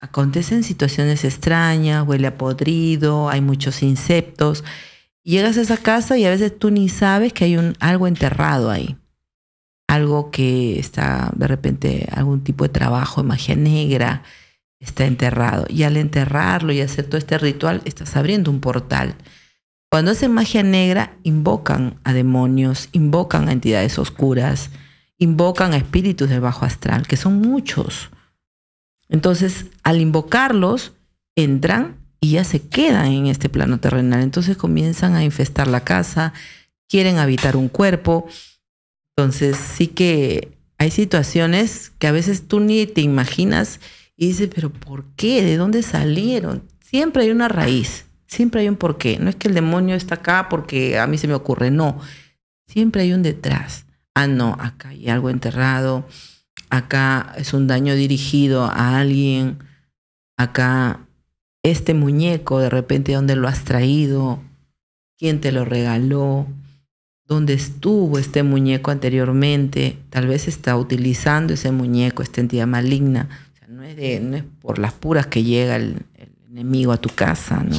acontecen situaciones extrañas, huele a podrido, hay muchos insectos. Llegas a esa casa y a veces tú ni sabes que hay un, algo enterrado ahí. Algo que está de repente, algún tipo de trabajo de magia negra está enterrado. Y al enterrarlo y hacer todo este ritual, estás abriendo un portal cuando hacen magia negra, invocan a demonios, invocan a entidades oscuras, invocan a espíritus del bajo astral, que son muchos. Entonces, al invocarlos, entran y ya se quedan en este plano terrenal. Entonces comienzan a infestar la casa, quieren habitar un cuerpo. Entonces, sí que hay situaciones que a veces tú ni te imaginas y dices, pero ¿por qué? ¿De dónde salieron? Siempre hay una raíz. Siempre hay un porqué. No es que el demonio está acá porque a mí se me ocurre, no. Siempre hay un detrás. Ah, no, acá hay algo enterrado, acá es un daño dirigido a alguien, acá este muñeco de repente, ¿dónde lo has traído? ¿Quién te lo regaló? ¿Dónde estuvo este muñeco anteriormente? Tal vez está utilizando ese muñeco, esta entidad maligna. no, es de, no es por las puras que llega el, enemigo a tu casa, ¿no?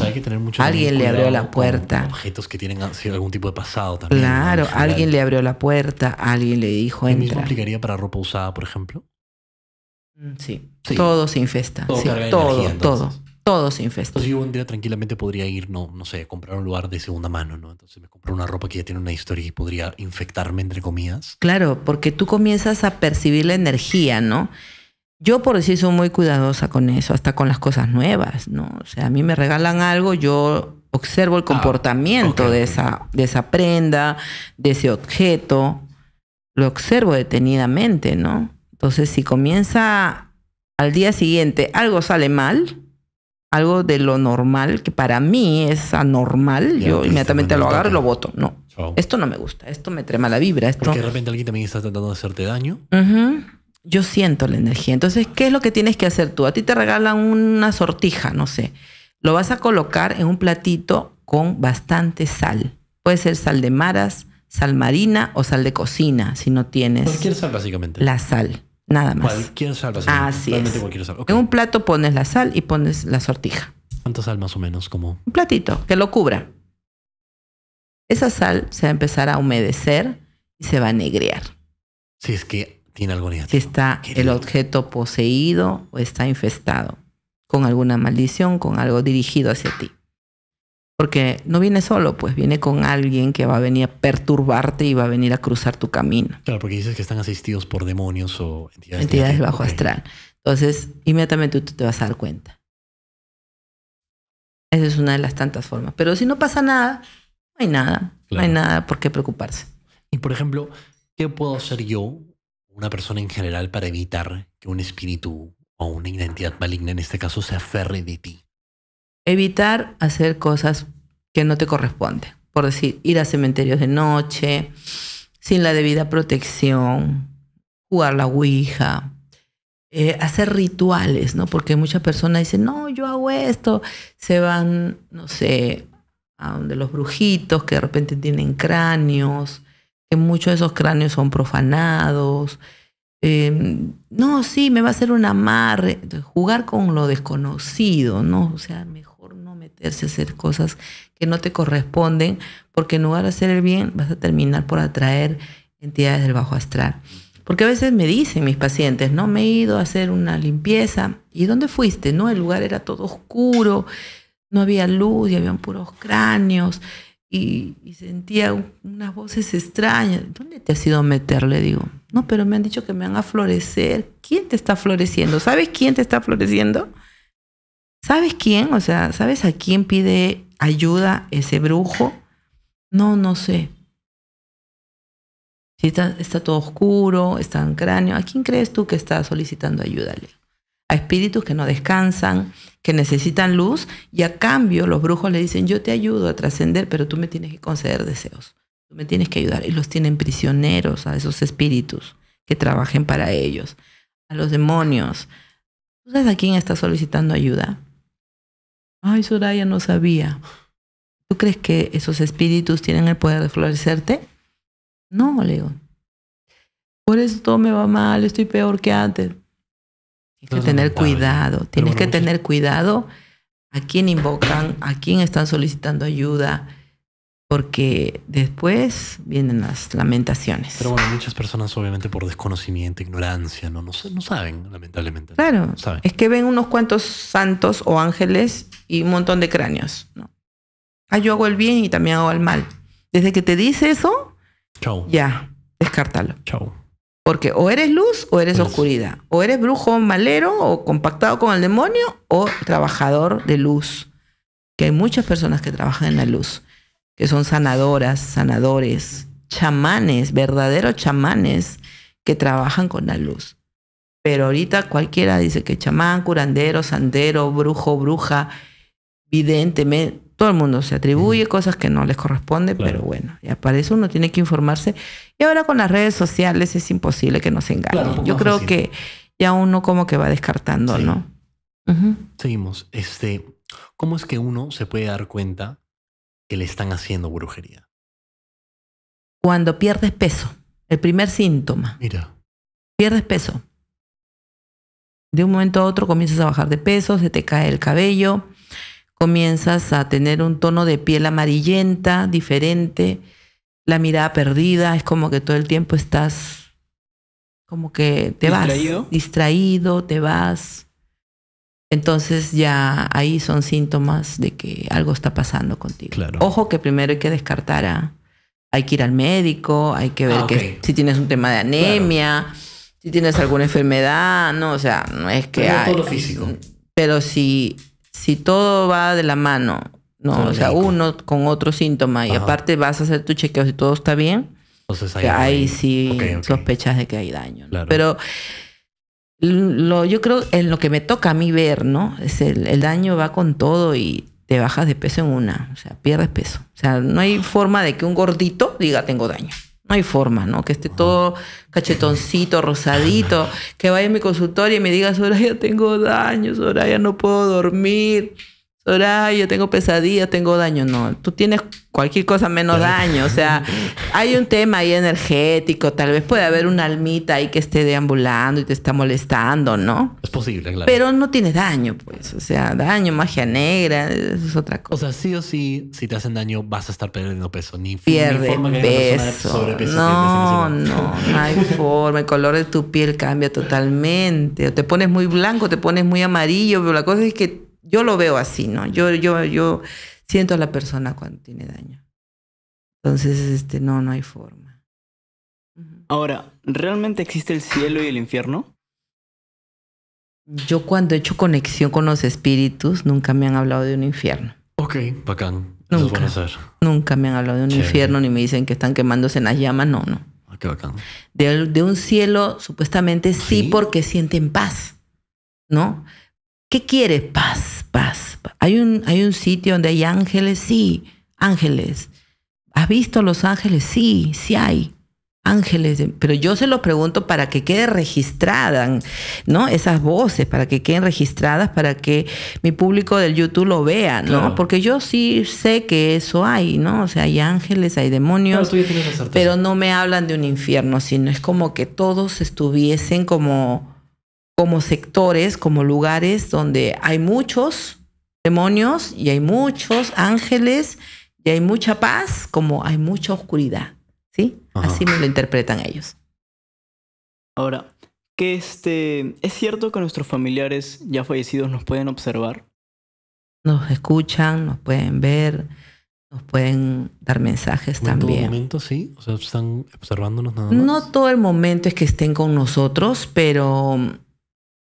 Alguien le abrió la puerta. Objetos que tienen algún tipo de pasado también. Claro, alguien le abrió la puerta, alguien le dijo entra. ¿Lo mismo aplicaría para ropa usada, por ejemplo? Mm, sí, todo se infesta. Todo, sí, todo, todo, se infesta. Entonces yo un día tranquilamente podría ir, no, no sé, comprar un lugar de segunda mano, ¿no? Entonces me compré una ropa que ya tiene una historia y podría infectarme, entre comillas. Claro, porque tú comienzas a percibir la energía, ¿no? Yo por decir, soy muy cuidadosa con eso, hasta con las cosas nuevas, ¿no? O sea, a mí me regalan algo, yo observo el ah, comportamiento de, esa, de esa prenda, de ese objeto, lo observo detenidamente, ¿no? Entonces, si comienza al día siguiente algo sale mal, algo de lo normal, que para mí es anormal, yo inmediatamente lo agarro y lo voto. No, esto no me gusta, esto me trema la vibra. Esto... Porque de repente alguien también está tratando de hacerte daño. Ajá yo siento la energía. Entonces, ¿qué es lo que tienes que hacer tú? A ti te regalan una sortija, no sé. Lo vas a colocar en un platito con bastante sal. Puede ser sal de maras, sal marina o sal de cocina, si no tienes... Cualquier sal, básicamente. La sal, nada más. Cualquier sal, básicamente. En un plato pones la sal y pones la sortija. ¿Cuánta sal más o menos? Como... Un platito, que lo cubra. Esa sal se va a empezar a humedecer y se va a negrear. Si es que tiene algo está el objeto poseído o está infestado con alguna maldición, con algo dirigido hacia ti. Porque no viene solo, pues viene con alguien que va a venir a perturbarte y va a venir a cruzar tu camino. Claro, porque dices que están asistidos por demonios o entidades, entidades bajo astral. Entonces, inmediatamente tú te vas a dar cuenta. Esa es una de las tantas formas. Pero si no pasa nada, no hay nada. No hay nada por qué preocuparse. Y por ejemplo, ¿qué puedo hacer yo una persona en general para evitar que un espíritu o una identidad maligna en este caso se aferre de ti? Evitar hacer cosas que no te corresponden. Por decir, ir a cementerios de noche, sin la debida protección, jugar la Ouija, eh, hacer rituales, ¿no? Porque muchas personas dicen, no, yo hago esto, se van, no sé, a donde los brujitos que de repente tienen cráneos, que muchos de esos cráneos son profanados. Em, no, sí, me va a hacer un amarre. Jugar con lo desconocido, ¿no? O sea, mejor no meterse a hacer cosas que no te corresponden, porque en lugar de hacer el bien, vas a terminar por atraer entidades del bajo astral. Porque a veces me dicen mis pacientes, no, me he ido a hacer una limpieza. ¿Y dónde fuiste? No, el lugar era todo oscuro, no había luz y habían puros cráneos y, sentía unas voces extrañas. ¿Dónde te has ido a meter? Le digo, no, pero me han dicho que me van a florecer. ¿Quién te está floreciendo? ¿Sabes quién te está floreciendo? ¿Sabes quién? O sea, ¿sabes a quién pide ayuda ese brujo? No, no sé. Si está, está todo oscuro, está en cráneo, ¿a quién crees tú que está solicitando ayuda? a espíritus que no descansan, que necesitan luz, y a cambio los brujos le dicen, yo te ayudo a trascender, pero tú me tienes que conceder deseos, tú me tienes que ayudar. Y los tienen prisioneros a esos espíritus que trabajen para ellos, a los demonios. ¿Tú sabes a quién está solicitando ayuda? Ay, Soraya no sabía. ¿Tú crees que esos espíritus tienen el poder de florecerte? No, Leo. Por eso todo me va mal, estoy peor que antes. Tienes que tener cuidado, tienes que tener cuidado a quién invocan, a quién están solicitando ayuda, porque después vienen las lamentaciones. Pero bueno, muchas personas obviamente por desconocimiento, ignorancia, no, saben, lamentablemente. Claro, es que ven unos cuantos santos o ángeles y un montón de cráneos. ¿no? Ah, yo hago el bien y también hago el mal. Desde que te dice eso, ya, descártalo. Chau. Porque o eres luz o eres pues oscuridad. O eres brujo malero o compactado con el demonio o trabajador de luz. Que hay muchas personas que trabajan en la luz, que son sanadoras, sanadores, chamanes, verdaderos chamanes que trabajan con la luz. Pero ahorita cualquiera dice que chamán, curandero, sandero, brujo, bruja, evidentemente todo el mundo se atribuye cosas que no les corresponde, pero bueno, ya para eso uno tiene que informarse. Y ahora con las redes sociales es imposible que nos engañen. Yo creo que ya uno como que va descartando, ¿no? Seguimos. Este, ¿Cómo es que uno se puede dar cuenta que le están haciendo brujería? Cuando pierdes peso, el primer síntoma. Mira. Pierdes peso. De un momento a otro comienzas a bajar de peso, se te cae el cabello, comienzas a tener un tono de piel amarillenta, diferente, la mirada perdida, es como que todo el tiempo estás como que te vas distraído, te vas. Entonces ya ahí son síntomas de que algo está pasando contigo. Claro. Ojo que primero hay que descartar a, hay que ir al médico, hay que ver ah, si tienes un tema de anemia, si tienes alguna enfermedad, no, o sea, no es que hay, todo físico. Pero si si todo va de la mano, no, o sea, uno con otro síntoma y aparte vas a hacer tu chequeo si todo está bien, ahí, sí sospechas de que hay daño. Pero lo, yo creo en lo que me toca a mí ver, ¿no? Es el, el, daño va con todo y te bajas de peso en una, o sea, pierdes peso. O sea, no hay forma de que un gordito diga tengo daño. No hay forma, ¿no? Que esté todo cachetoncito, rosadito, que vaya a mi consultorio y me diga, Soraya, tengo daños, Soraya, no puedo dormir yo tengo pesadilla, tengo daño. No, tú tienes cualquier cosa menos daño. O sea, [LAUGHS] hay un tema ahí energético, tal vez puede haber una almita ahí que esté deambulando y te está molestando, ¿no? Es posible, claro. Pero no tiene daño, pues. O sea, daño, magia negra, eso es otra cosa. O sea, sí o sí, si te hacen daño, vas a estar perdiendo peso. Ni, Pierde ni forma que peso. no, no, no hay [LAUGHS] forma. El color de tu piel cambia totalmente. O te pones muy blanco, te pones muy amarillo, pero la cosa es que yo lo veo así, ¿no? Yo, yo, yo siento a la persona cuando tiene daño. Entonces, este, no, no hay forma. Ahora, ¿realmente existe el cielo y el infierno? Yo cuando he hecho conexión con los espíritus, nunca me han hablado de un infierno. Ok, bacán. Nunca, nunca me han hablado de un infierno ni me dicen que están quemándose en las llamas, no, no. Ah, qué bacán. De, un cielo, supuestamente ¿Sí? porque sienten paz, ¿no? ¿Qué quieres? Paz, paz. ¿Hay un, ¿Hay un sitio donde hay ángeles? Sí, ángeles. ¿Has visto los ángeles? Sí, sí hay ángeles, pero yo se los pregunto para que quede registrada, ¿no? Esas voces, para que queden registradas, para que mi público del YouTube lo vea, ¿no? Porque yo sí sé que eso hay, ¿no? O sea, hay ángeles, hay demonios, pero no me hablan de un infierno, sino es como que todos estuviesen como como sectores, como lugares donde hay muchos demonios y hay muchos ángeles y hay mucha paz, como hay mucha oscuridad. ¿Sí? Así me lo interpretan ellos. Ahora, que este, ¿es cierto que nuestros familiares ya fallecidos nos pueden observar? Nos escuchan, nos pueden ver, nos pueden dar mensajes también. ¿En todo momento sí? O sea, están observándonos nada más. No todo el momento es que estén con nosotros, pero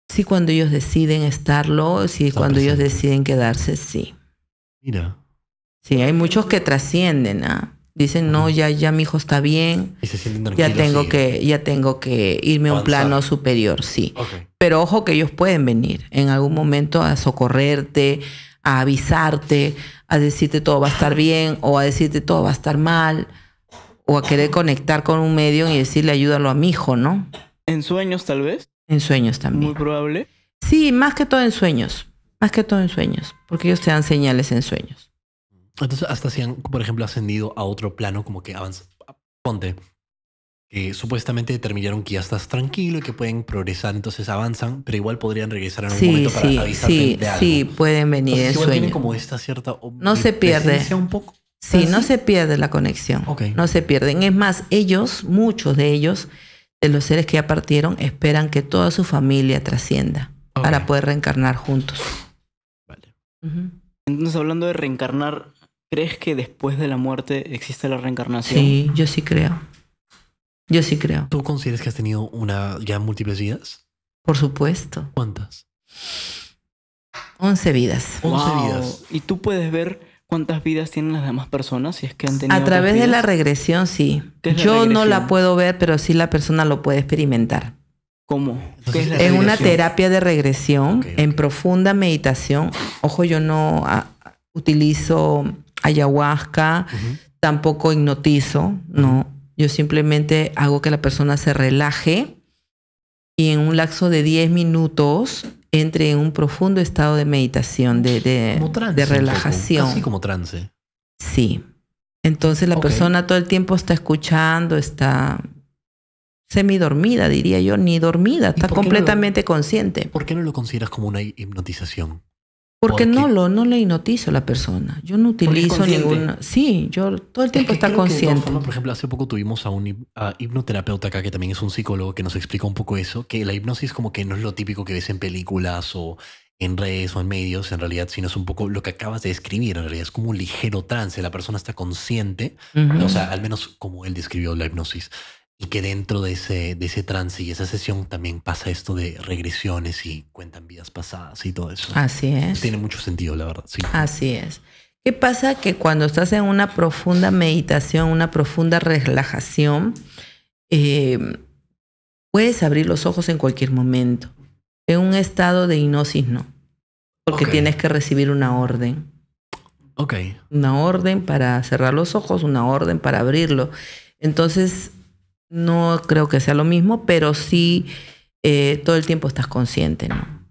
Sí, cuando ellos deciden estarlo, sí, cuando ellos deciden quedarse, sí. Mira. Sí, hay muchos que trascienden, ¿ah? Dicen, no, ya, ya mi hijo está bien. Y se sienten ya tengo que, ya tengo que irme a un plano superior, sí. Pero ojo que ellos pueden venir en algún momento a socorrerte, a avisarte, a decirte todo va a estar bien, o a decirte todo va a estar mal, o a querer conectar con un medio y decirle ayúdalo a mi hijo, ¿no? En sueños, tal vez. En sueños también. Muy probable. Sí, más que todo en sueños. Más que todo en sueños. Porque ellos te dan señales en sueños. Entonces, hasta si han, por ejemplo, ascendido a otro plano, como que avanzan. Ponte. supuestamente determinaron que ya estás tranquilo y que pueden progresar, entonces avanzan, pero igual podrían regresar en algún sí, momento para sí, avisarte sí, Sí, pueden venir entonces, en tienen como esta cierta. No se pierde. Un poco. Sí, ¿Ah, no se pierde la conexión. Okay. No se pierden. Es más, ellos, muchos de ellos, de los seres que ya partieron esperan que toda su familia trascienda para poder reencarnar juntos. Vale. Entonces, hablando de reencarnar, ¿crees que después de la muerte existe la reencarnación? Sí, yo sí creo. Yo sí creo. ¿Tú consideras que has tenido una ya múltiples vidas? Por supuesto. ¿Cuántas? Once vidas. 11 vidas. Y tú puedes ver cuántas vidas tienen las demás personas si es que A través de la regresión, sí. Yo no la puedo ver, pero sí la persona lo puede experimentar. ¿Cómo? Es una terapia de regresión, en profunda meditación. Ojo, yo no ah, utilizo ayahuasca, tampoco hipnotizo, no. Yo simplemente hago que la persona se relaje y en un lapso de 10 minutos entre en un profundo estado de meditación, de, relajación. Así como trance. Sí. Entonces la persona todo el tiempo está escuchando, está semidormida, diría yo, ni dormida, está completamente consciente. ¿Por qué no lo consideras como una hipnotización? Porque, no lo, no le hipnotizo a la persona. Yo no utilizo ninguna. Sí, yo todo el tiempo está consciente. por ejemplo, hace poco tuvimos a un hipnoterapeuta acá que también es un psicólogo que nos explica un poco eso, que la hipnosis como que no es lo típico que ves en películas o en redes o en medios, en realidad, sino es un poco lo que acabas de describir, en realidad es como un ligero trance, la persona está consciente, o sea, al menos como él describió la hipnosis, y que dentro de ese, ese trance y esa sesión también pasa esto de regresiones y cuentan vidas pasadas y todo eso. Así es. Tiene mucho sentido, la verdad. Así es. ¿Qué pasa? Que cuando estás en una profunda meditación, una profunda relajación, eh, puedes abrir los ojos en cualquier momento. En un estado de hipnosis no, porque tienes que recibir una orden. Ok. Una orden para cerrar los ojos, una orden para abrirlo. Entonces, no creo que sea lo mismo, pero sí eh, todo el tiempo estás consciente, ¿no?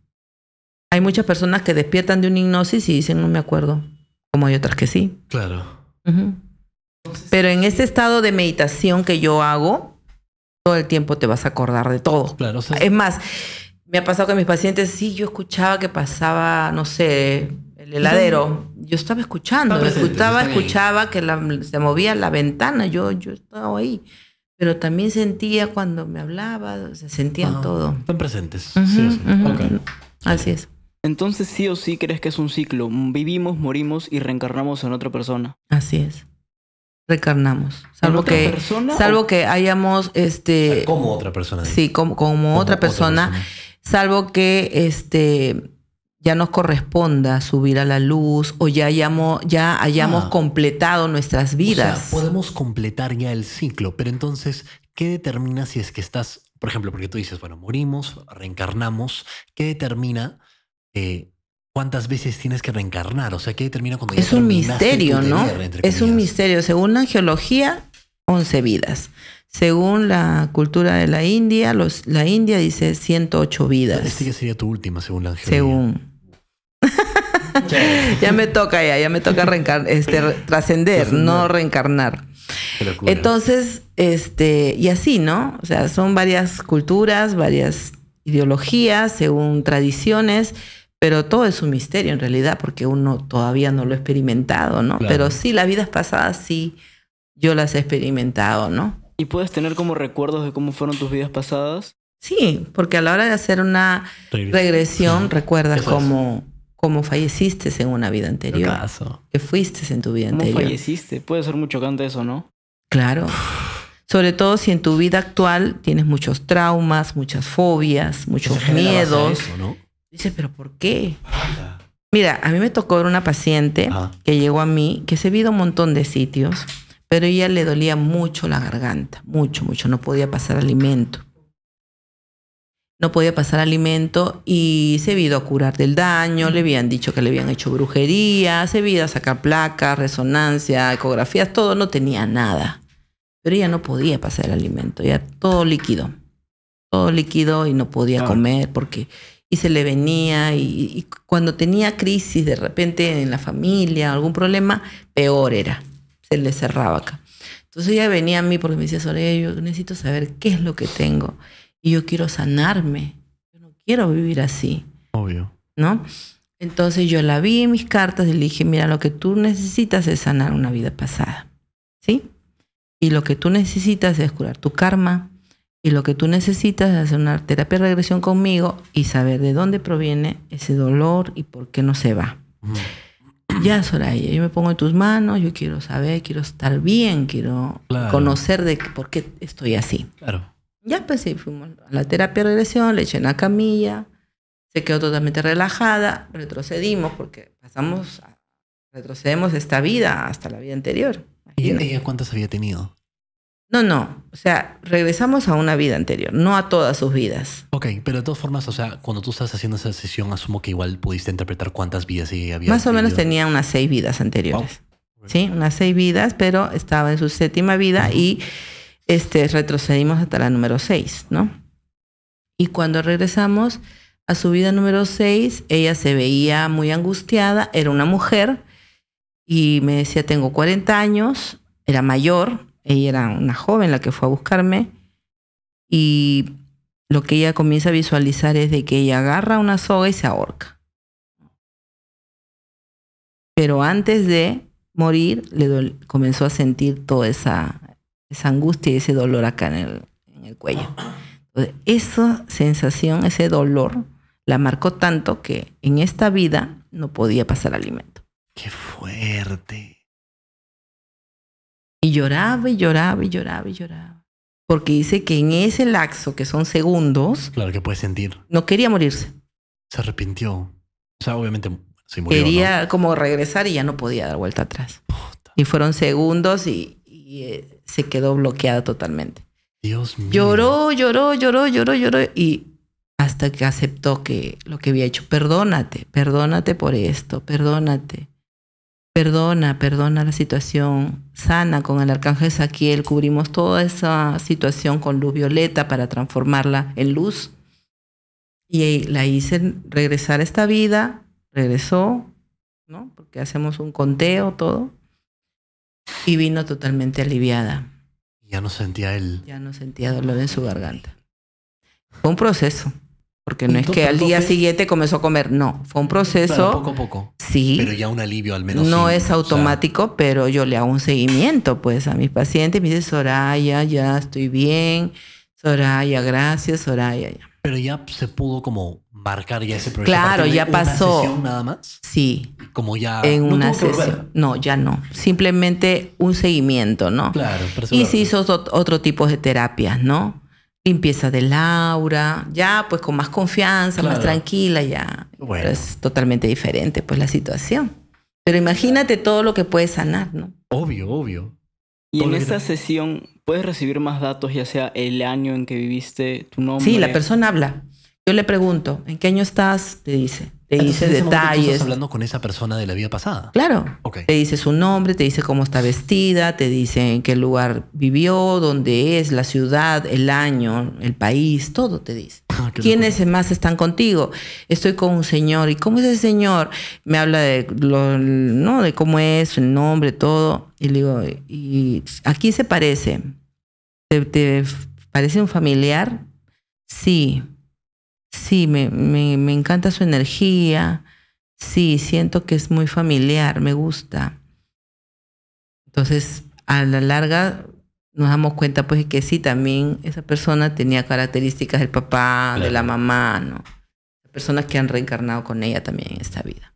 Hay muchas personas que despiertan de una hipnosis y dicen, no me acuerdo, como hay otras que sí. Claro. pero en ese estado de meditación que yo hago, todo el tiempo te vas a acordar de todo. Claro, es más, me ha pasado que mis pacientes, sí, yo escuchaba que pasaba, no sé, el heladero. Yo estaba escuchando, escuchaba, escuchaba que se movía la ventana, yo, yo estaba ahí pero también sentía cuando me hablaba, se sentía todo. Están presentes. sí, Así es. Entonces sí o sí crees que es un ciclo. Vivimos, morimos y reencarnamos en otra persona. Así es. Reencarnamos. Salvo que salvo que hayamos este como otra persona. Sí, como, como, otra, persona, otra persona. Salvo que este ya nos corresponda subir a la luz o ya, hayamos, ya hayamos ah. completado nuestras vidas. podemos completar ya el ciclo, pero entonces, ¿qué determina si es que estás, por ejemplo, porque tú dices, bueno, morimos, reencarnamos, ¿qué determina eh, cuántas veces tienes que reencarnar? O sea, ¿qué determina cuando... Es un misterio, ¿no? es un misterio. Según la geología, 11 vidas. Según la cultura de la India, los, la India dice 108 vidas. Esta ya sería tu última, según la Según. [LAUGHS] ya me toca ya, ya me toca este, trascender, no reencarnar. Entonces, este, y así, ¿no? O sea, son varias culturas, varias ideologías, según tradiciones, pero todo es un misterio en realidad, porque uno todavía no lo ha experimentado, ¿no? Pero sí, las vidas pasadas sí, yo las he experimentado, ¿no? ¿Y puedes tener como recuerdos de cómo fueron tus vidas pasadas? Sí, porque a la hora de hacer una regresión, recuerdas cómo, ¿Cómo falleciste en una vida anterior. ¿Qué Que fuiste en tu vida ¿Cómo falleciste? Puede ser muy chocante eso, ¿no? Claro. Sobre todo si en tu vida actual tienes muchos traumas, muchas fobias, muchos miedos. Eso, ¿no? Dices, pero ¿por qué? Mira, a mí me tocó ver una paciente ah. que llegó a mí, que se vio un montón de sitios, pero ella le dolía mucho la garganta, mucho, mucho, no podía pasar alimento no podía pasar alimento y se vio a curar del daño, le habían dicho que le habían hecho brujería, se vio a sacar placas, resonancia, ecografías, todo, no tenía nada. Pero ella no podía pasar alimento, ya todo líquido, todo líquido y no podía comer porque y se le venía y, cuando tenía crisis de repente en la familia, algún problema, peor era, se le cerraba acá. Entonces ella venía a mí porque me decía, Soraya, yo necesito saber qué es lo que tengo y yo quiero sanarme. Yo no quiero vivir así. Obvio. ¿No? Entonces yo la vi en mis cartas y le dije, mira, lo que tú necesitas es sanar una vida pasada. ¿Sí? Y lo que tú necesitas es curar tu karma. Y lo que tú necesitas es hacer una terapia de regresión conmigo y saber de dónde proviene ese dolor y por qué no se va. Ya, Soraya, yo me pongo en tus manos, yo quiero saber, quiero estar bien, quiero conocer de por qué estoy así. Claro. Ya pues sí, fuimos a la terapia de regresión, le eché en la camilla, se quedó totalmente relajada, retrocedimos porque pasamos, retrocedemos esta vida hasta la vida anterior. ¿Y ella cuántas había tenido? No, no. O sea, regresamos a una vida anterior, no a todas sus vidas. Ok, pero de todas formas, o sea, cuando tú estás haciendo esa sesión, asumo que igual pudiste interpretar cuántas vidas ella había. Más o menos tenía unas seis vidas anteriores. Sí, unas seis vidas, pero estaba en su séptima vida y este, retrocedimos hasta la número 6, ¿no? Y cuando regresamos a su vida número 6, ella se veía muy angustiada, era una mujer y me decía, tengo 40 años, era mayor, ella era una joven la que fue a buscarme y lo que ella comienza a visualizar es de que ella agarra una soga y se ahorca. Pero antes de morir, le comenzó a sentir toda esa esa angustia y ese dolor acá en el, en el cuello. esa sensación, ese dolor, la marcó tanto que en esta vida no podía pasar alimento. ¡Qué fuerte! Y lloraba y lloraba y lloraba y lloraba. Porque dice que en ese laxo, que son segundos. Claro que puede sentir. No quería morirse. Se arrepintió. O sea, obviamente se murió. Quería como regresar y ya no podía dar vuelta atrás. Y fueron segundos y, y eh, se quedó bloqueada totalmente. Dios mío. Lloró, lloró, lloró, lloró, lloró y hasta que aceptó que lo que había hecho, perdónate, perdónate por esto, perdónate. Perdona, perdona la situación, sana con el arcángel Saquiel, cubrimos toda esa situación con luz violeta para transformarla en luz. Y la hice regresar a esta vida, regresó, ¿no? Porque hacemos un conteo, todo. Y vino totalmente aliviada. Ya no sentía él. Ya no sentía dolor en su garganta. Fue un proceso. Porque no es que al día siguiente comenzó a comer, no, fue un proceso. poco a poco. Sí. Pero ya un alivio al menos. No es automático, pero yo le hago un seguimiento pues a mis pacientes. Me dice, Soraya, ya estoy bien. Soraya, gracias, Soraya. Ya. Pero ya se pudo como ya ese proyecto. Claro, ya pasó. ¿Una sesión nada más? Sí. Como ya. En una sesión. No, ya no. Simplemente un seguimiento, ¿no? Claro, Y si hizo otro, tipo de terapias, ¿no? Limpieza de Laura ya pues con más confianza, más tranquila, ya. Bueno. es totalmente diferente, pues la situación. Pero imagínate todo lo que puedes sanar, ¿no? Obvio, obvio. Y en esta sesión puedes recibir más datos, ya sea el año en que viviste, tu nombre. Sí, la persona habla. Yo le pregunto, ¿en qué año estás? Te dice. Te dice detalles. estás hablando con esa persona de la vida pasada. Claro. Okay. Te dice su nombre, te dice cómo está vestida, te dice en qué lugar vivió, dónde es, la ciudad, el año, el país, todo te dice. [LAUGHS] Ah, ¿Quiénes más están contigo? Estoy con un señor. ¿Y cómo es ese señor? Me habla de, ¿no? de cómo es, el nombre, todo. Y le digo, ¿y aquí se parece? te parece un familiar? Sí. Sí, me, me, me encanta su energía. Sí, siento que es muy familiar, me gusta. Entonces, a la larga nos damos cuenta pues que sí, también esa persona tenía características del papá, de la mamá, ¿no? Personas que han reencarnado con ella también en esta vida.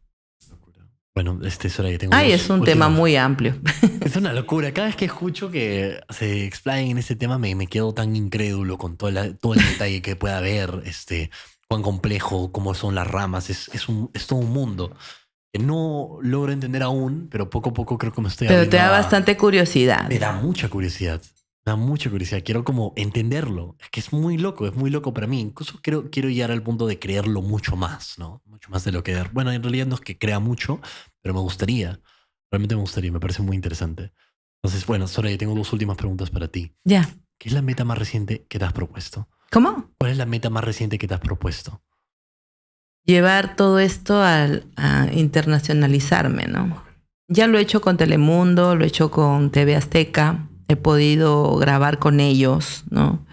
Bueno, este es hora tengo. Ay, es un tema muy amplio. [LAUGHS] Es una locura. Cada vez que escucho que se explayen en este tema, me, me quedo tan incrédulo con todo, todo el detalle que pueda haber. Este, cuán complejo, cómo son las ramas, es, es, un, es todo un mundo que no logro entender aún, pero poco a poco creo que me estoy... Pero te da bastante curiosidad. Me da mucha curiosidad, me da mucha curiosidad, quiero como entenderlo, es que es muy loco, es muy loco para mí, incluso quiero, quiero llegar al punto de creerlo mucho más, ¿no? Mucho más de lo que... Bueno, en realidad no es que crea mucho, pero me gustaría, realmente me gustaría, me parece muy interesante. Entonces, bueno, Soraya, tengo dos últimas preguntas para ti. Ya. ¿Qué es la meta más reciente que te has propuesto? ¿Cómo? ¿Cuál es la meta más reciente que te has propuesto? Llevar todo esto a internacionalizarme, ¿no? Ya lo he hecho con Telemundo, lo he hecho con TV Azteca, he podido grabar con ellos, ¿no?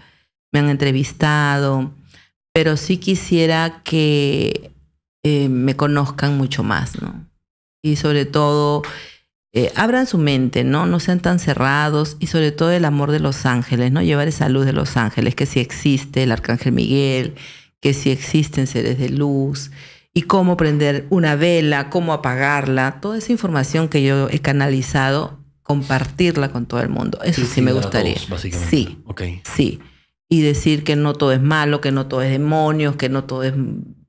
Me han entrevistado, pero sí quisiera que eh, me conozcan mucho más, ¿no? Y sobre todo eh, abran su mente, ¿no? No sean tan cerrados y sobre todo el amor de los ángeles, ¿no? Llevar esa luz de los ángeles, que si existe el arcángel Miguel, que si existen seres de luz y cómo prender una vela, cómo apagarla, toda esa información que yo he canalizado, compartirla con todo el mundo. Eso sí, me gustaría. Sí. Sí. Y decir que no todo es malo, que no todo es demonios, que no todo es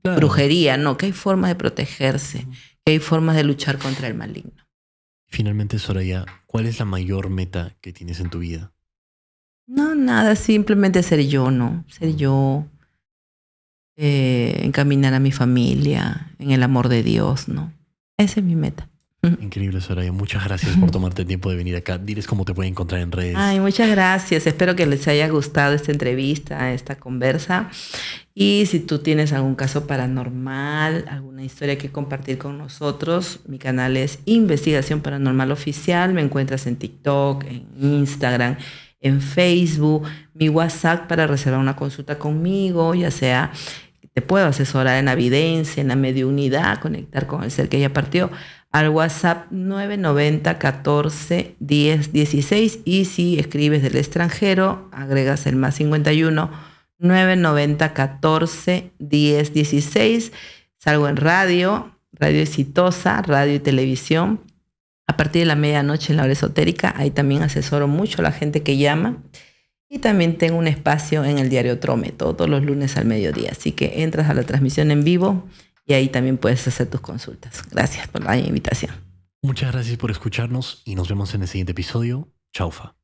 brujería, no, que hay formas de protegerse, que hay formas de luchar contra el maligno. Finalmente, Soraya, ¿cuál es la mayor meta que tienes en tu vida? No, nada, simplemente ser yo, ¿no? Ser yo, eh, encaminar a mi familia en el amor de Dios, ¿no? Esa es mi meta. Increíble, Soraya. Muchas gracias por tomarte el tiempo de venir acá. Diles cómo te pueden encontrar en redes. Ay, muchas gracias. Espero que les haya gustado esta entrevista, esta conversa. Y si tú tienes algún caso paranormal, alguna historia que compartir con nosotros, mi canal es Investigación Paranormal Oficial. Me encuentras en TikTok, en Instagram, en Facebook, mi WhatsApp para reservar una consulta conmigo, ya sea te puedo asesorar en la evidencia, en la mediunidad, conectar con el ser que ya partió al WhatsApp 990 14 10 16 y si escribes del extranjero, agregas el más 51 990 14 10 16. Salgo en radio, radio exitosa, radio y televisión. A partir de la medianoche en la hora esotérica, ahí también asesoro mucho a la gente que llama. Y también tengo un espacio en el diario Trome todos los lunes al mediodía. Así que entras a la transmisión en vivo, y ahí también puedes hacer tus consultas. Gracias por la invitación. Muchas gracias por escucharnos y nos vemos en el siguiente episodio. Chaufa.